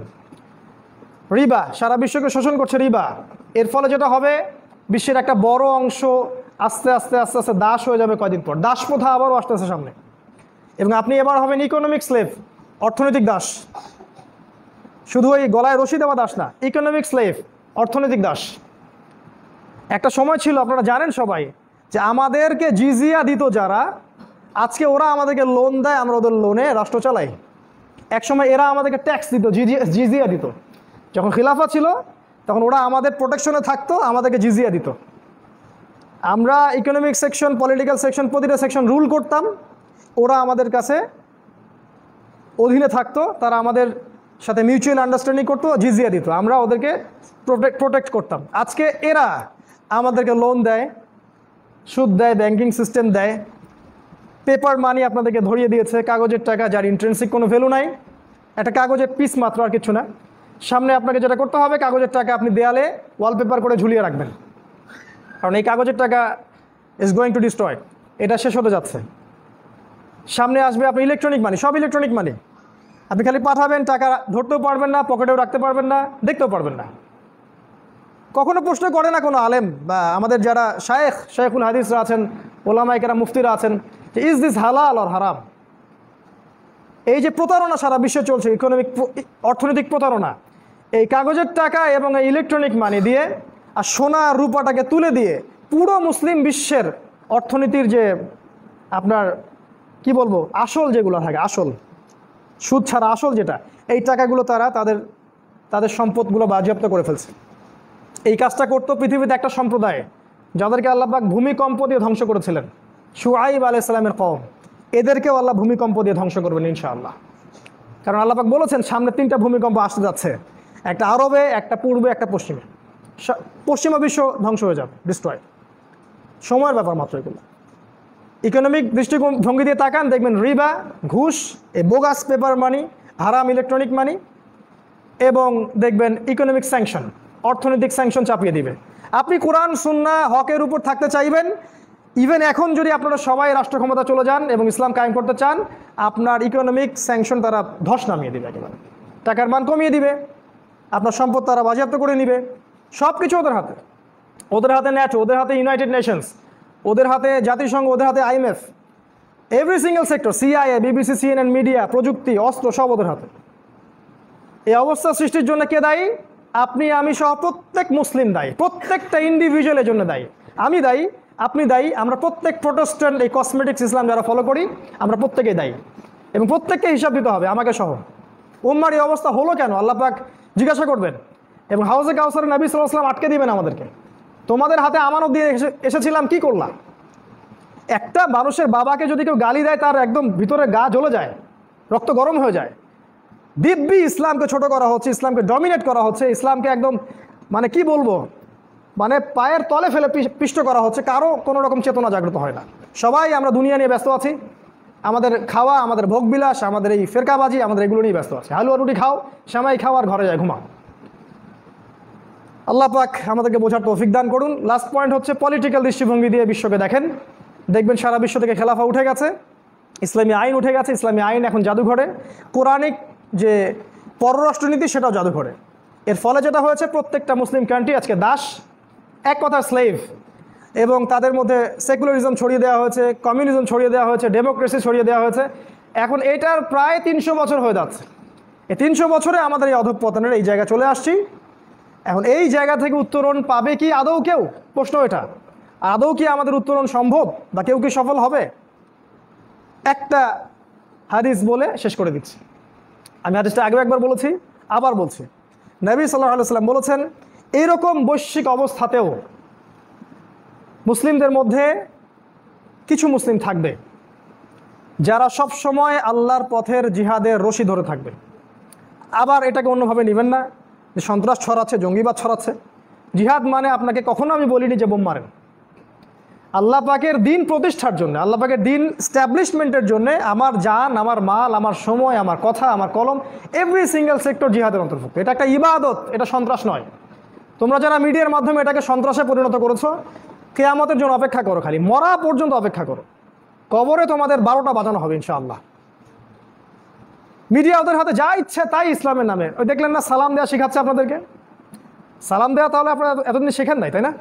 রিবা সারা বিশ্বকে শোষণ করছে রিবা এর ফলে যেটা হবে বিশ্বের একটা বড় অংশ আস্তে আস্তে আস্তে আস্তে দাস হয়ে যাবে কয়দিন পর দাস প্রথা আবারও আস্তে সামনে এবং আপনি এবার হবেন ইকোনমিক স্লেভ অর্থনৈতিক দাস শুধু ওই গলায় রশি দেওয়া দাস না ইকোনমিক স্লেভ অর্থনৈতিক দাস একটা সময় ছিল আপনারা জানেন সবাই যে আমাদেরকে জিজিয়া দিত যারা আজকে ওরা আমাদেরকে লোন দেয় আমরা ওদের লোনে রাষ্ট্র চালাই একসময় এরা আমাদেরকে ট্যাক্স দিত জিজিয়া দিত যখন খিলাফা ছিল তখন ওরা আমাদের প্রোটেকশনে থাকতো আমাদেরকে জিজিয়া দিত আমরা ইকোনমিক সেকশন পলিটিক্যাল সেকশন প্রতিটা সেকশন রুল করতাম ওরা আমাদের কাছে অধীনে থাকতো তারা আমাদের সাথে মিউচুয়াল আন্ডারস্ট্যান্ডিং করতো জিজিয়া দিত আমরা ওদেরকে প্রোটেক্ট প্রোটেক্ট করতাম আজকে এরা আমাদেরকে লোন দেয় সুদ দেয় ব্যাঙ্কিং সিস্টেম দেয় পেপার মানি আপনাদেরকে ধরিয়ে দিয়েছে কাগজের টাকা যার ইন্ট্রেন্সিক কোনো ভ্যালু নাই একটা কাগজের পিস মাত্র আর কিছু না সামনে আপনাকে যেটা করতে হবে কাগজের টাকা আপনি দেয়ালে ওয়ালপেপার করে ঝুলিয়ে রাখবেন কারণ এই কাগজের টাকা ইজ গোয়িং টু ডিস্ট্রয় এটা শেষ হতে যাচ্ছে সামনে আসবে আপনি ইলেকট্রনিক মানি সব ইলেকট্রনিক মানি আপনি খালি পাঠাবেন টাকা ধরতেও পারবেন না পকেটেও রাখতে পারবেন না দেখতেও পারবেন না কখনো প্রশ্ন করে না কোনো আলেম বা আমাদের যারা শায়েখ শায়েখুল হাদিসরা আছেন ওলামাইকেরা মুফতিরা আছেন যে ইজ দিস হালাল অর হারাম এই যে প্রতারণা সারা বিশ্বে চলছে ইকোনমিক অর্থনৈতিক প্রতারণা এই কাগজের টাকা এবং এই ইলেকট্রনিক মানি দিয়ে আর সোনা রূপাটাকে তুলে দিয়ে পুরো মুসলিম বিশ্বের অর্থনীতির যে আপনার কি বলবো আসল যেগুলো থাকে আসল সুদ ছাড়া আসল যেটা এই টাকাগুলো তারা তাদের তাদের সম্পদগুলো বাজেয়াপ্ত করে ফেলছে এই কাজটা করতো পৃথিবীতে একটা সম্প্রদায় যাদেরকে আল্লাহবাক ভূমিকম্প দিয়ে ধ্বংস করেছিলেন সুআইব আলাহ ইসলামের কম এদেরকেও আল্লাহ ভূমিকম্প দিয়ে ধ্বংস করবেন ইনশাআল্লাহ কারণ আল্লাহবাক বলেছেন সামনে তিনটা ভূমিকম্প আসতে যাচ্ছে একটা আরবে একটা পূর্বে একটা পশ্চিমে পশ্চিমা বিশ্ব ধ্বংস হয়ে যাবে ডিস্ট্রয় সময়ের ব্যাপার মাত্র এগুলো ইকোনমিক দৃষ্টিকোণ ভঙ্গি দিয়ে তাকান দেখবেন রিবা ঘুষ এ বোগাস পেপার মানি হারাম ইলেকট্রনিক মানি এবং দেখবেন ইকোনমিক স্যাংশন অর্থনৈতিক স্যাংশন চাপিয়ে দিবে আপনি কোরআন সুন্না হকের উপর থাকতে চাইবেন ইভেন এখন যদি আপনারা সবাই রাষ্ট্র ক্ষমতা চলে যান এবং ইসলাম কায়েম করতে চান আপনার ইকোনমিক স্যাংশন তারা ধস নামিয়ে দেবে একেবারে টাকার মান কমিয়ে দিবে আপনার সম্পদ তারা বাজেয়াপ্ত করে নিবে সব কিছু ওদের হাতে ওদের হাতে ন্যাটো ওদের হাতে ইউনাইটেড নেশনস ওদের হাতে জাতিসংঘ ওদের হাতে IMF every single sector CIA BBC CNN media প্রযুক্তি অস্ত্র সব ওদের হাতে এই অবস্থা সৃষ্টির জন্য কে দায়ী আপনি আমি সহ প্রত্যেক মুসলিম দায়ী প্রত্যেকটা ইন্ডিভিজুয়ালের জন্য দায়ী আমি দায়ী আপনি দায়ী আমরা প্রত্যেক প্রোটেস্ট্যান্ট এই কসমেটিক্স ইসলাম যারা ফলো করি আমরা প্রত্যেকেই দায়ী এবং প্রত্যেককে হিসাব দিতে হবে আমাকে সহ উম্মার এই অবস্থা হলো কেন আল্লাপাক জিজ্ঞাসা করবেন এবং হাউজে কাউসার নবী সাল্লাম আটকে দিবেন আমাদেরকে তোমাদের হাতে আমানত দিয়ে এসেছিলাম কি করলাম একটা মানুষের বাবাকে যদি কেউ গালি দেয় তার একদম ভিতরে গা জ্বলে যায় রক্ত গরম হয়ে যায় দিব্যি ইসলামকে ছোট করা হচ্ছে ইসলামকে ডমিনেট করা হচ্ছে ইসলামকে একদম মানে কি বলবো মানে পায়ের তলে ফেলে পিষ্ট করা হচ্ছে কারো কোনো রকম চেতনা জাগ্রত হয় না সবাই আমরা দুনিয়া নিয়ে ব্যস্ত আছি আমাদের খাওয়া আমাদের ভোগবিলাস আমাদের এই ফেরকাবাজি আমাদের এগুলো নিয়ে ব্যস্ত আছে হালুয়া রুটি খাও সেমাই খাও আর ঘরে যায় ঘুমাও আল্লাহ পাক আমাদেরকে বোঝার তৌফিক দান করুন লাস্ট পয়েন্ট হচ্ছে পলিটিক্যাল দৃষ্টিভঙ্গি দিয়ে বিশ্বকে দেখেন দেখবেন সারা বিশ্ব থেকে খেলাফা উঠে গেছে ইসলামী আইন উঠে গেছে ইসলামী আইন এখন জাদুঘরে কোরআনিক যে পররাষ্ট্রনীতি সেটাও জাদুঘরে এর ফলে যেটা হয়েছে প্রত্যেকটা মুসলিম কান্ট্রি আজকে দাস এক কথা স্লেভ এবং তাদের মধ্যে সেকুলারিজম ছড়িয়ে দেওয়া হয়েছে কমিউনিজম ছড়িয়ে দেওয়া হয়েছে ডেমোক্রেসি ছড়িয়ে দেওয়া হয়েছে এখন এটার প্রায় তিনশো বছর হয়ে যাচ্ছে এই তিনশো বছরে আমাদের এই অধঃপতনের এই জায়গায় চলে আসছি এখন এই জায়গা থেকে উত্তরণ পাবে কি আদৌ কেউ প্রশ্ন এটা আদৌ কি আমাদের উত্তরণ সম্ভব বা কেউ কি সফল হবে একটা হাদিস বলে শেষ করে দিচ্ছি আমি হাদিসটা আগেও একবার বলেছি আবার বলছি নবী সাল্লাহ সাল্লাম বলেছেন এরকম বৈশ্বিক অবস্থাতেও মুসলিমদের মধ্যে কিছু মুসলিম থাকবে যারা সব সময় আল্লাহর পথের জিহাদের রশি ধরে থাকবে আবার এটাকে অন্যভাবে নেবেন না যে সন্ত্রাস ছড়াচ্ছে জঙ্গিবাদ ছড়াচ্ছে জিহাদ মানে আপনাকে কখনো আমি বলিনি যে বোম মারেন আল্লাহ পাকের দিন প্রতিষ্ঠার জন্য আল্লাহ পাকের দিন স্ট্যাবলিশমেন্টের জন্য আমার যান আমার মাল আমার সময় আমার কথা আমার কলম এভরি সিঙ্গেল সেক্টর জিহাদের অন্তর্ভুক্ত এটা একটা ইবাদত এটা সন্ত্রাস নয় তোমরা যারা মিডিয়ার মাধ্যমে এটাকে সন্ত্রাসে পরিণত করেছো কেয়ামতের জন্য অপেক্ষা করো খালি মরা পর্যন্ত অপেক্ষা করো কবরে তোমাদের বারোটা বাজানো হবে ইনশাআল্লাহ মিডিয়া ওদের হাতে যা ইচ্ছে তাই ইসলামের নামে ওই দেখলেন না সালাম দেওয়া শেখাচ্ছে আপনাদেরকে সালাম দেওয়া তাহলে আপনারা এতদিন শেখেন নাই তাই না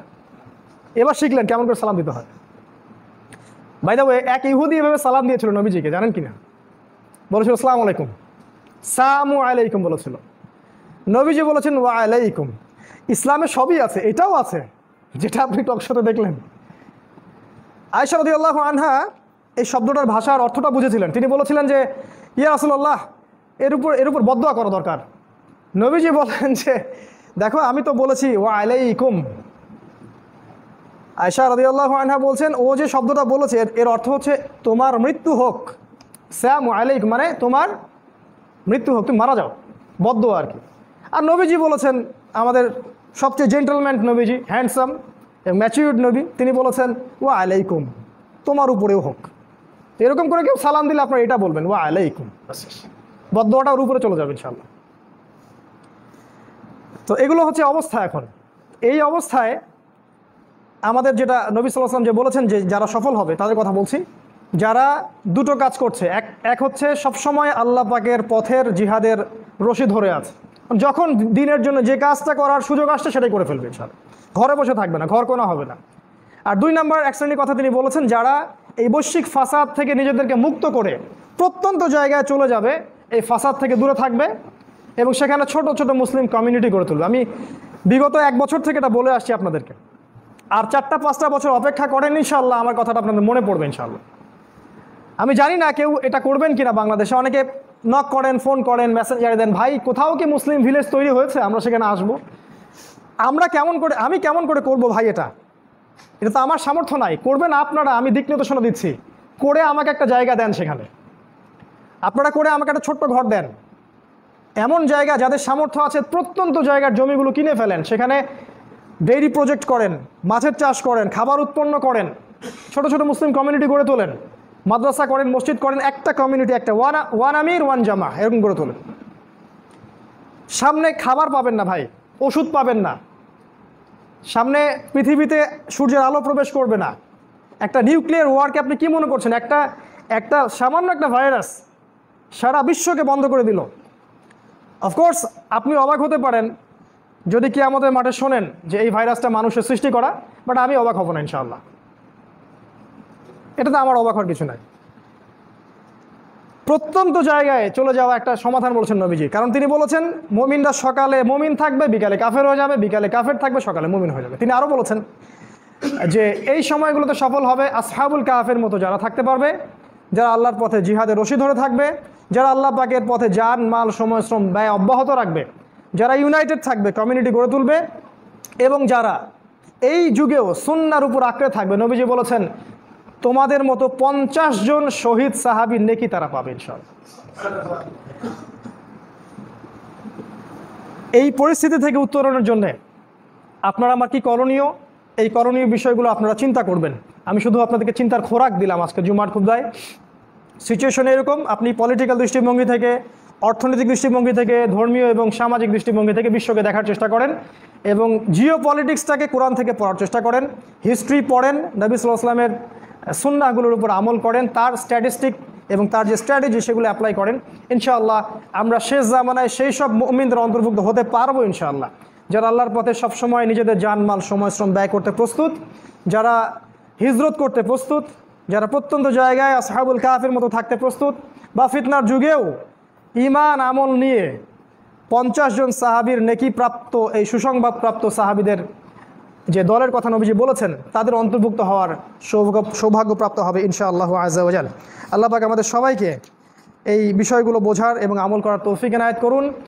এবার শিখলেন কেমন করে সালাম দিতে হয় ভাই দা এক ইহুদি এভাবে সালাম দিয়েছিল নবীজিকে জানেন কিনা বলেছিল সালাম আলাইকুম সামু আলাইকুম বলেছিল নবীজি বলেছেন ওয়া আলাইকুম ইসলামে সবই আছে এটাও আছে যেটা আপনি টকশোতে দেখলেন আয়সা রদি আল্লাহ আনহা এই শব্দটার ভাষার অর্থটা বুঝেছিলেন তিনি বলেছিলেন যে ইয়া রাসুল্লাহ এর উপর এর উপর বদয়া করা দরকার নবীজি বলেন যে দেখো আমি তো বলেছি ও আলাইকুম আয়সা রদিয়াল্লাহ আনহা বলছেন ও যে শব্দটা বলেছে এর অর্থ হচ্ছে তোমার মৃত্যু হোক শ্যাম আলাইক মানে তোমার মৃত্যু হোক তুমি মারা যাও বদ্ধ আর কি আর নবীজি বলেছেন আমাদের সবচেয়ে জেন্টেলম্যান নবীজি হ্যান্ডসাম ম্যাচিউর্ড নবী তিনি বলেছেন ও আলাইকুম তোমার উপরেও হোক এরকম করে কেউ সালাম দিলে আপনারা এটা বলবেন ওয়া আলাইকুম আচ্ছা, আচ্ছা। বদ্ধটা ওর উপরে চলে যাবে ইনশাল্লাহ তো এগুলো হচ্ছে অবস্থা এখন এই অবস্থায় আমাদের যেটা নবী সাল্লাম যে বলেছেন যে যারা সফল হবে তাদের কথা বলছি যারা দুটো কাজ করছে এক এক হচ্ছে সবসময় আল্লাহ পাকের পথের জিহাদের রশি ধরে আছে যখন দিনের জন্য যে কাজটা করার সুযোগ আসছে সেটাই করে ফেলবে সার ঘরে বসে থাকবে না ঘর কোনো হবে না আর দুই নম্বর এক শ্রেণীর কথা তিনি বলেছেন যারা এই বৈশ্বিক ফাসাদ থেকে নিজেদেরকে মুক্ত করে প্রত্যন্ত জায়গায় চলে যাবে এই ফাসাদ থেকে দূরে থাকবে এবং সেখানে ছোট ছোট মুসলিম কমিউনিটি গড়ে তুলবে আমি বিগত এক বছর থেকে এটা বলে আসছি আপনাদেরকে আর চারটা পাঁচটা বছর অপেক্ষা করেন ইনশাল্লাহ আমার কথাটা আপনাদের মনে পড়বে ইনশাল্লাহ আমি জানি না কেউ এটা করবেন কিনা বাংলাদেশে অনেকে নক করেন ফোন করেন মেসেঞ্জারে দেন ভাই কোথাও কি মুসলিম ভিলেজ তৈরি হয়েছে আমরা সেখানে আসব। আমরা কেমন করে আমি কেমন করে করব ভাই এটা এটা তো আমার সামর্থ্য নাই করবেন আপনারা আমি দিক নির্দেশনা দিচ্ছি করে আমাকে একটা জায়গা দেন সেখানে আপনারা করে আমাকে একটা ছোট্ট ঘর দেন এমন জায়গা যাদের সামর্থ্য আছে প্রত্যন্ত জায়গার জমিগুলো কিনে ফেলেন সেখানে ডেইরি প্রজেক্ট করেন মাছের চাষ করেন খাবার উৎপন্ন করেন ছোট ছোট মুসলিম কমিউনিটি গড়ে তোলেন মাদ্রাসা করেন মসজিদ করেন একটা কমিউনিটি একটা ওয়ান ওয়ান আমির ওয়ান জামা এরকম গড়ে তোলেন সামনে খাবার পাবেন না ভাই ওষুধ পাবেন না সামনে পৃথিবীতে সূর্যের আলো প্রবেশ করবে না একটা নিউক্লিয়ার ওয়ারকে আপনি কি মনে করছেন একটা একটা সামান্য একটা ভাইরাস সারা বিশ্বকে বন্ধ করে দিল অফকোর্স আপনি অবাক হতে পারেন যদি কি আমাদের মাঠে শোনেন যে এই ভাইরাসটা মানুষের সৃষ্টি করা বাট আমি অবাক হব না ইনশাআল্লাহ তো আমার অবাক হওয়ার কিছু নাই প্রত্যন্ত জায়গায় চলে যাওয়া একটা সমাধান বলছেন নবীজি কারণ তিনি বলেছেন মমিনরা সকালে মমিন থাকবে বিকালে কাফের হয়ে যাবে বিকালে কাফের থাকবে সকালে মমিন হয়ে যাবে তিনি আরও বলেছেন যে এই সময়গুলোতে সফল হবে আসহাবুল কাফের মতো যারা থাকতে পারবে যারা আল্লাহর পথে জিহাদের রশি ধরে থাকবে যারা আল্লাহ পাকের পথে যান মাল সময় শ্রম ব্যয় অব্যাহত রাখবে যারা ইউনাইটেড থাকবে কমিউনিটি গড়ে তুলবে এবং যারা এই যুগেও সুন্নার উপর আঁকড়ে থাকবে নবীজি বলেছেন তোমাদের মতো পঞ্চাশ জন শহীদ সাহাবি নেকি তারা পাবে সব এই পরিস্থিতি থেকে উত্তরণের জন্য আপনারা আমার কি করণীয় এই করণীয় বিষয়গুলো আপনারা চিন্তা করবেন আমি শুধু আপনাদেরকে চিন্তার খোরাক দিলাম আজকে জুমার খুবদায় সিচুয়েশন এরকম আপনি পলিটিক্যাল দৃষ্টিভঙ্গি থেকে অর্থনৈতিক দৃষ্টিভঙ্গি থেকে ধর্মীয় এবং সামাজিক দৃষ্টিভঙ্গি থেকে বিশ্বকে দেখার চেষ্টা করেন এবং জিও পলিটিক্সটাকে কোরআন থেকে পড়ার চেষ্টা করেন হিস্ট্রি পড়েন নবী সাল্লাহামের সুন্নাগুলোর উপর আমল করেন তার স্ট্যাটিস্টিক এবং তার যে স্ট্র্যাটেজি সেগুলো অ্যাপ্লাই করেন ইনশাআল্লাহ আমরা শেষ জামানায় সেই সব মুমিনদের অন্তর্ভুক্ত হতে পারবো ইনশাআল্লাহ যারা আল্লাহর পথে সবসময় নিজেদের জানমাল সময়শ্রম ব্যয় করতে প্রস্তুত যারা হিজরত করতে প্রস্তুত যারা প্রত্যন্ত জায়গায় আসহাবুল কাফের মতো থাকতে প্রস্তুত বা ফিতনার যুগেও ইমান আমল নিয়ে পঞ্চাশ জন সাহাবির নেকি প্রাপ্ত এই সুসংবাদপ্রাপ্ত সাহাবিদের যে দলের কথা নবীজি বলেছেন তাদের অন্তর্ভুক্ত হওয়ার সৌভাগ্য সৌভাগ্যপ্রাপ্ত হবে ইনশা আল্লাহ আজাল আল্লাহ পাক আমাদের সবাইকে এই বিষয়গুলো বোঝার এবং আমল করার তৌফিক এনায়ত করুন